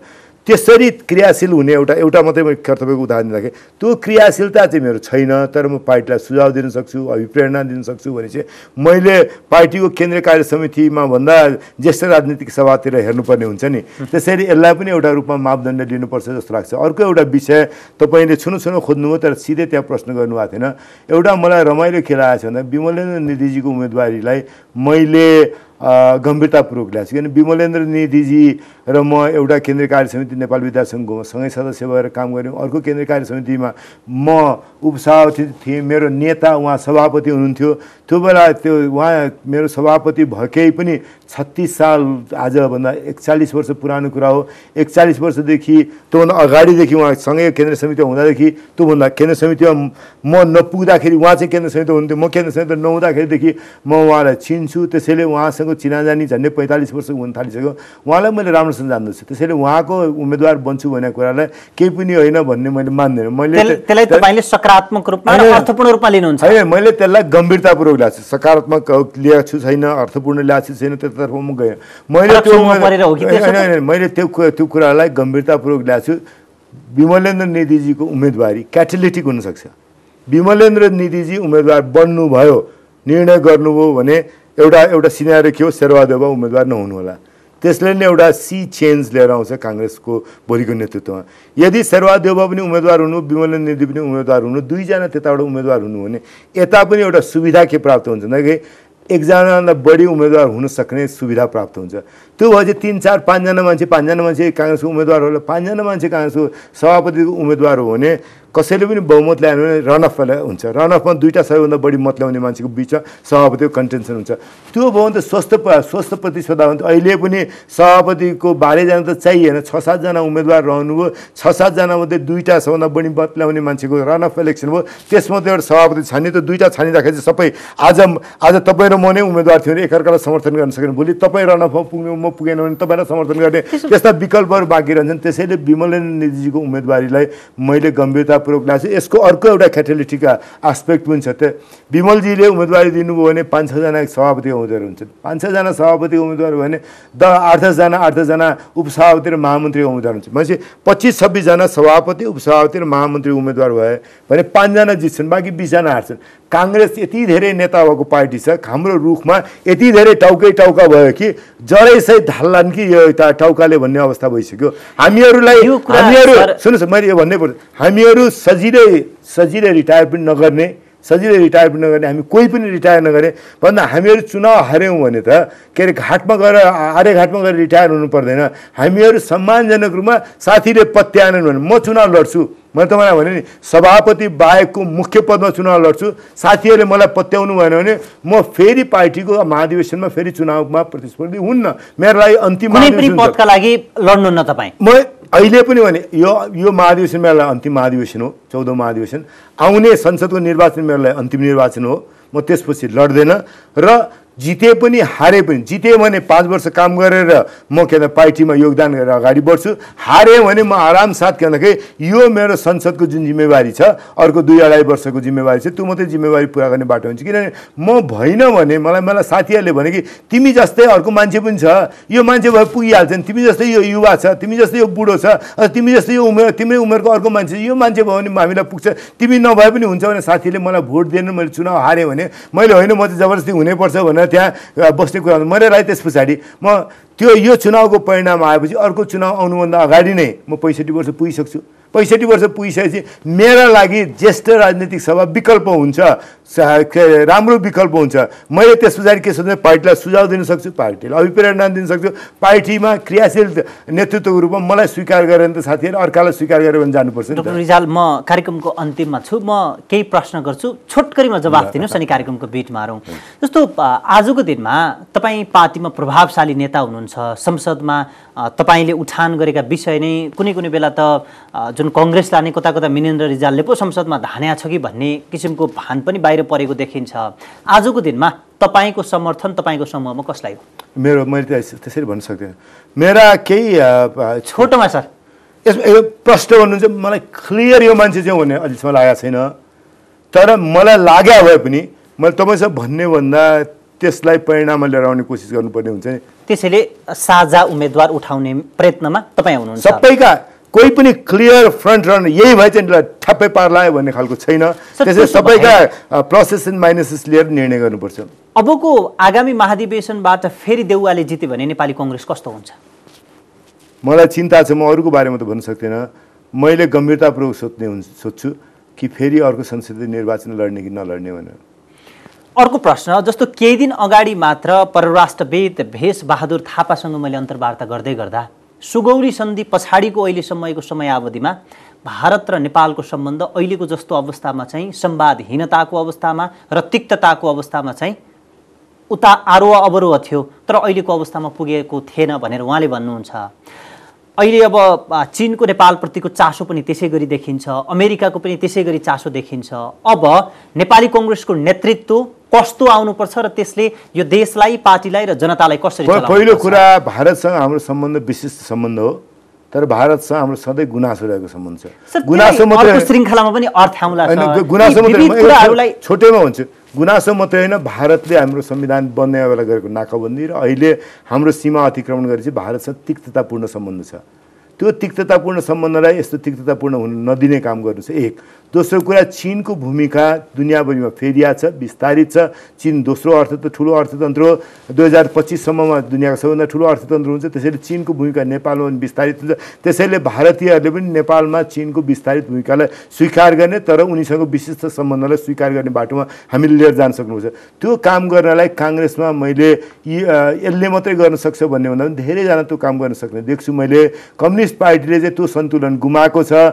त्यसरी क्रियाशील हुने एउटा एउटा मात्रै म तपाईँको उदाहरण राखेँ त्यो क्रियाशीलता चाहिँ मेरो छैन तर म पार्टीलाई सुझाव दिन सक्छु अभिप्रेरणा दिन सक्छु भने चाहिँ मैले पार्टीको केन्द्रीय कार्य समितिमा भन्दा ज्येष्ठ राजनीतिक सभातिर हेर्नुपर्ने हुन्छ नि त्यसरी यसलाई पनि एउटा रूपमा मापदण्ड लिनुपर्छ जस्तो लाग्छ अर्को एउटा विषय तपाईँले छुनु छुनु खोज्नुभयो तर सिधै त्यहाँ प्रश्न गर्नुभएको थिएन एउटा मलाई रमाइलो खेल छ भन्दा विमलेन्द्र निधिजीको उम्मेदवारीलाई मैले गम्भीरतापूर्वक ल्याएको छु किनभने विमलेन्द्र निधिजी र म एउटा केन्द्रीय कार्य समिति नेपाल विद्या सङ्घको सँगै सदस्य भएर काम गऱ्यौँ अर्को केन्द्रीय कार्य समितिमा म उपसभापति थिएँ मेरो नेता उहाँ सभापति हुनुहुन्थ्यो त्यो बेला त्यो उहाँ मेरो सभापति भएकै पनि छत्तिस साल आजभन्दा एकचालिस वर्ष पुरानो कुरा हो एकचालिस वर्षदेखि त्योभन्दा अगाडिदेखि उहाँसँगै केन्द्र समिति हुँदादेखि त्योभन्दा केन्द्र समितिमा म नपुग्दाखेरि उहाँ चाहिँ केन्द्र समिति हुनुहुन्थ्यो म केन्द्र समिति नहुँदाखेरिदेखि म उहाँलाई चिन्छु त्यसैले उहाँसँग चिनाजानी झन्डै पैँतालिस वर्ष हुन थालिसक्यो उहाँलाई मैले राम्रो प्रशासन जान्दछ त्यसैले उहाँको उम्मेदवार बन्छु भन्ने कुरालाई केही पनि होइन भन्ने मैले मान्दिनँ मैले त्यसलाई तपाईँले सकारात्मक रूपमा अर्थपूर्ण रूपमा लिनुहुन्छ होइन मैले त्यसलाई गम्भीरतापूर्वक ल्याएको छु सकारात्मक ल्याएको छु छैन अर्थपूर्ण ल्याएको छु छैन त्यतातर्फ म गएँ मैले त्यो मैले त्यो त्यो कुरालाई गम्भीरतापूर्वक ल्याएको छु विमलेन्द्र निधिजीको उम्मेदवारी क्याटलिटिक हुनसक्छ विमलेन्द्र निधिजी उम्मेदवार बन्नुभयो निर्णय गर्नुभयो भने एउटा एउटा सिनेर के हो शेरबहादेव उम्मेदवार नहुनु होला त्यसले नै एउटा सी चेन्ज लिएर आउँछ काङ्ग्रेसको भोलिको नेतृत्वमा यदि देउबा पनि उम्मेदवार हुनु विमल नेदी पनि उम्मेदवार हुनु दुईजना त्यताबाट उम्मेदवार हुनु भने यता पनि एउटा सुविधा के प्राप्त हुन्छ भन्दाखेरि एकजनाभन्दा बढी उम्मेदवार हुन सक्ने सुविधा प्राप्त हुन्छ त्यो भएपछि चाहिँ तिन चार पाँचजना मान्छे पाँचजना मान्छे काङ्ग्रेसको उम्मेदवार होला पाँचजना मान्छे काङ्ग्रेसको सभापतिको उम्मेदवार हो भने कसैले पनि बहुमत ल्यायो भने रनअफ हुन्छ रन रनअफमा दुईवटा सबैभन्दा बढी मत ल्याउने मान्छेको बिचमा सभापति कन्टेन्सन हुन्छ त्यो भयो भने त स्वस्थ स्वस्थ प्रतिस्पर्धा हुन्छ अहिले पनि सभापतिको बाह्रैजना त चाहिएन छ सातजना उम्मेदवार रहनुभयो छ मध्ये दुईवटा सबभन्दा बढी मत ल्याउने मान्छेको रन अफ इलेक्सन भयो त्यसमध्ये एउटा सभापति छानियो त दुईवटा चाहिँ सबै आज आज तपाईँ र म नै उम्मेदवार थियो भने एकअर्कालाई समर्थन गर्न सकेन भोलि तपाईँ रनअफमा पुग्नु म पुगेन भने तपाईँलाई समर्थन गर्ने त्यस्ता विकल्पहरू बाँकी रहन्छन् त्यसैले विमल निधिजीको उम्मेदवारीलाई मैले गम्भीरता प्रयोग लाग्छ यसको अर्को एउटा क्याटालिटिका आस्पेक्ट पनि छ त विमलजीले उम्मेदवारी दिनुभयो भने पाँच छजना सभापति उम्मेदवार हुन्छन् पाँच छजना सभापति उम्मेदवार भयो भने द आठ दसजना आठ दसजना उपसभापति र महामन्त्री उम्मेदवार हुन्छ भनेपछि पच्चिस छब्बिसजना सभापति उपसभापति र महामन्त्री उम्मेदवार भयो भने पाँचजना जित्छन् बाँकी बिसजना हार्छन् काङ्ग्रेस यति धेरै नेता भएको पार्टी छ हाम्रो रुखमा यति धेरै टाउकै टाउका भयो कि जरैसहित ढाल्लान् कि यो यता टाउकाले भन्ने अवस्था भइसक्यो हामीहरूलाई हामीहरू सुन्नुहोस् मैले यो भन्नै पर्छ हामीहरू सजिलै सजिलै रिटायर पनि नगर्ने सजिलै रिटायर पनि नगर्ने हामी कोही पनि रिटायर नगर्ने भन्दा हामीहरू चुनाव हार्यौँ भने त के अरे घाटमा गएर आरे घाटमा गएर रिटायर हुनु पर्दैन हामीहरू सम्मानजनक रूपमा साथीले पत्याएनन् भने म चुनाव लड्छु मैले तपाईँलाई भने नि सभापति बाहेकको मुख्य पदमा चुनाव लड्छु साथीहरूले मलाई पत्याउनु भएन भने म फेरि पार्टीको महाधिवेशनमा फेरि चुनावमा प्रतिस्पर्धी हुन्न मेरो लागि अन्तिम पदका लागि लड्नु न तपाईँ म अहिले पनि भने यो यो महाधिवेशन मेला अन्तिम महाधिवेशन हो चौधौँ महाधिवेशन आउने संसदको निर्वाचन मेलालाई अन्तिम निर्वाचन हो म त्यसपछि लड्दैन र जिते पनि हारे पनि जिते भने पाँच वर्ष काम गरेर म के भन्दा पार्टीमा योगदान गरेर अगाडि बढ्छु हारेँ भने म आराम साथ के भन्दाखेरि यो मेरो संसदको जुन जिम्मेवारी छ अर्को दुई अढाई वर्षको जिम्मेवारी छ त्यो मात्रै जिम्मेवारी पुरा गर्ने बाटो हुन्छ किनभने म भइनँ भने मलाई मलाई साथीहरूले भने कि तिमी जस्तै अर्को मान्छे पनि छ यो मान्छे भए पुगिहाल्छ तिमी जस्तै यो युवा छ तिमी जस्तै यो बुढो छ तिमी जस्तै यो उमेर तिम्रै उमेरको अर्को मान्छे यो मान्छे भयो भने हामीलाई पुग्छ तिमी नभए पनि हुन्छ भने साथीले मलाई भोट दिएन मैले चुनाव हारेँ भने मैले होइन म चाहिँ जबरजस्ती हुनैपर्छ भनेर त्यहाँ बस्ने कुरा मैले राई त्यस पछाडि म त्यो यो चुनावको परिणाम आएपछि अर्को चुनाव आउनुभन्दा अगाडि नै म पैँसठी वर्ष पुगिसक्छु पैँसठी वर्ष पुगिसकेपछि मेरा लागि ज्येष्ठ राजनीतिक सभा विकल्प हुन्छ राम्रो विकल्प हुन्छ मैले त्यस पछाडि के सोच्छु पार्टीलाई सुझाव दिन सक्छु पार्टीलाई अभिप्रेरणा दिन सक्छु पार्टीमा क्रियाशील नेतृत्वको रूपमा मलाई स्वीकार गरेर त साथीहरू अर्कालाई स्वीकार गरेर भने जानुपर्छ रिजाल म कार्यक्रमको अन्तिममा छु म केही प्रश्न गर्छु छोटकरीमा जवाफ दिनुहोस् अनि कार्यक्रमको बिट मारौँ जस्तो आजको दिनमा तपाईँ पार्टीमा प्रभावशाली नेता हुनुहुन्छ संसदमा तपाईँले उठान गरेका विषय नै कुनै कुनै बेला त जुन कङ्ग्रेस लाने कता कता मिनेन्द्र रिजालले पो संसदमा धान्या छ कि भन्ने किसिमको भान पनि बाहिर परेको देखिन्छ आजको दिनमा तपाईँको समर्थन तपाईँको समूहमा कसलाई हो मेरो मैले त्यसरी भन्न सक्दिनँ मेरा केही छोटोमा सर यसमा प्रश्न भन्नुहुन्छ मलाई क्लियर यो मान्छे चाहिँ भन्ने अहिलेसम्म लागेको छैन तर मलाई लाग्यो भए पनि मैले तपाईँसँग भन्ने भन्दा त्यसलाई परिणाममा लिएर आउने कोसिस गर्नुपर्ने हुन्छ त्यसैले साझा उम्मेद्वार उठाउने प्रयत्नमा तपाईँ हुनुहुन्छ सबैका कोही पनि क्लियर फ्रन्ट रनर यही भए चाहिँ यसलाई ठ्याप्पै पार्लायो भन्ने खालको छैन त्यसै सबैका प्लसेस एन्ड माइनसेस लिएर निर्णय गर्नुपर्छ अबको आगामी महाधिवेशनबाट फेरि देउवाले जित्यो भने नेपाली कङ्ग्रेस कस्तो हुन्छ मलाई चिन्ता छ म अरूको बारेमा त भन्न सक्दिनँ मैले गम्भीरतापूर्वक सोध्ने सोध्छु कि फेरि अर्को संसदीय निर्वाचन लड्ने कि नलड्ने भनेर अर्को प्रश्न जस्तो केही दिन अगाडि मात्र परराष्ट्रविद भेष बहादुर थापासँग मैले अन्तर्वार्ता गर्दै गर्दा सुगौरी सन्धि पछाडिको अहिलेसम्मको अवधिमा भारत र नेपालको सम्बन्ध अहिलेको जस्तो अवस्थामा चाहिँ सम्वादहीनताको अवस्थामा र तिक्तताको अवस्थामा चाहिँ उता आरोह अवरोह थियो तर अहिलेको अवस्थामा पुगेको थिएन भनेर उहाँले भन्नुहुन्छ अहिले अब चिनको नेपालप्रतिको चासो पनि त्यसै गरी देखिन्छ अमेरिकाको पनि त्यसै गरी चासो देखिन्छ अब नेपाली कङ्ग्रेसको नेतृत्व कस्तो आउनुपर्छ र त्यसले यो देशलाई पार्टीलाई र जनतालाई कसरी पहिलो कुरा भारतसँग हाम्रो सम्बन्ध विशिष्ट सम्बन्ध हो तर भारतसँग हाम्रो सधैँ गुनासो रहेको सम्बन्ध छ गुनासो मात्रै श्रृङ्खलामा पनि अर्थ गुनासो मात्रै हुन्छ गुनासो मात्रै होइन भारतले हाम्रो संविधान बन्ने बेला गरेको नाकाबन्दी र अहिले हाम्रो सीमा अतिक्रमण गरेपछि भारतसँग तिक्ततापूर्ण सम्बन्ध छ त्यो तिक्ततापूर्ण सम्बन्धलाई यस्तो तिक्ततापूर्ण हुन नदिने काम गर्नु छ एक दोस्रो कुरा चिनको भूमिका दुनियाँभरिमा फेरिया छ विस्तारित छ चिन दोस्रो अर्थतन्त्र ठुलो अर्थतन्त्र हो दुई हजार पच्चिससम्ममा दुनियाँको सबैभन्दा ठुलो अर्थतन्त्र हुन्छ त्यसैले चिनको भूमिका नेपालमा पनि विस्तारित हुन्छ त्यसैले भारतीयहरूले पनि नेपालमा चिनको विस्तारित भूमिकालाई स्वीकार गर्ने तर उनीसँग विशिष्ट सम्बन्धलाई स्वीकार गर्ने बाटोमा हामीले लिएर जान सक्नुहुन्छ त्यो काम गर्नलाई काङ्ग्रेसमा मैले यसले मात्रै गर्न सक्छ भन्ने भन्दा पनि धेरैजना त्यो काम गर्न सक्ने देख्छु मैले कम्युनिस्ट पार्टीले चाहिँ त्यो सन्तुलन गुमाएको छ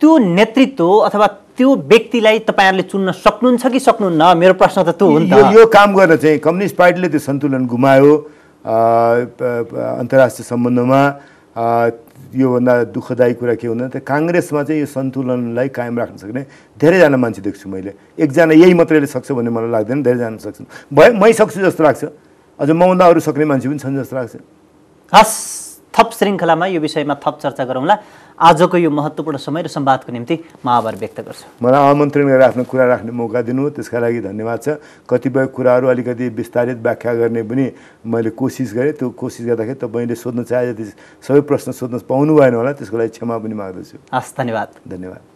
त्यो नेतृत्व अथवा त्यो व्यक्तिलाई तपाईँहरूले चुन्न सक्नुहुन्छ कि सक्नुहुन्न मेरो प्रश्न त त्यो हो नि यो काम गर्न चाहिँ कम्युनिस्ट पार्टीले त्यो सन्तुलन गुमायो अन्तर्राष्ट्रिय सम्बन्धमा योभन्दा दुःखदायी कुरा के हुँदैन त काङ्ग्रेसमा चाहिँ यो सन्तुलनलाई कायम राख्न सक्ने धेरैजना मान्छे देख्छु मैले एकजना यही मात्रैले सक्छ भन्ने मलाई लाग्दैन धेरैजना सक्छन् भयो मै सक्छु जस्तो लाग्छ अझ मभन्दा अरू सक्ने मान्छे पनि छन् जस्तो लाग्छ हस् थप श्रृङ्खलामा यो विषयमा थप चर्चा गरौँला आजको यो महत्त्वपूर्ण समय र संवादको निम्ति म आभार व्यक्त गर्छु मलाई आमन्त्रण गरेर आफ्नो कुरा राख्ने मौका दिनु त्यसका लागि धन्यवाद छ कतिपय कुराहरू अलिकति विस्तारित व्याख्या गर्ने पनि मैले कोसिस गरेँ त्यो कोसिस गर्दाखेरि तपाईँले सोध्न चाहे जति सबै प्रश्न सोध्न पाउनु भएन होला त्यसको लागि क्षमा पनि माग्दछु हस् धन्यवाद धन्यवाद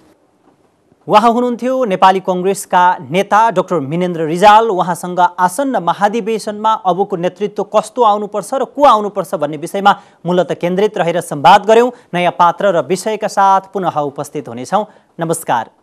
उहाँ हुनुहुन्थ्यो नेपाली कङ्ग्रेसका नेता डक्टर मिनेन्द्र रिजाल उहाँसँग आसन्न महाधिवेशनमा अबको नेतृत्व कस्तो आउनुपर्छ र को आउनुपर्छ भन्ने विषयमा मूलत केन्द्रित रहेर संवाद गऱ्यौँ नयाँ पात्र र विषयका साथ पुनः उपस्थित हुनेछौँ नमस्कार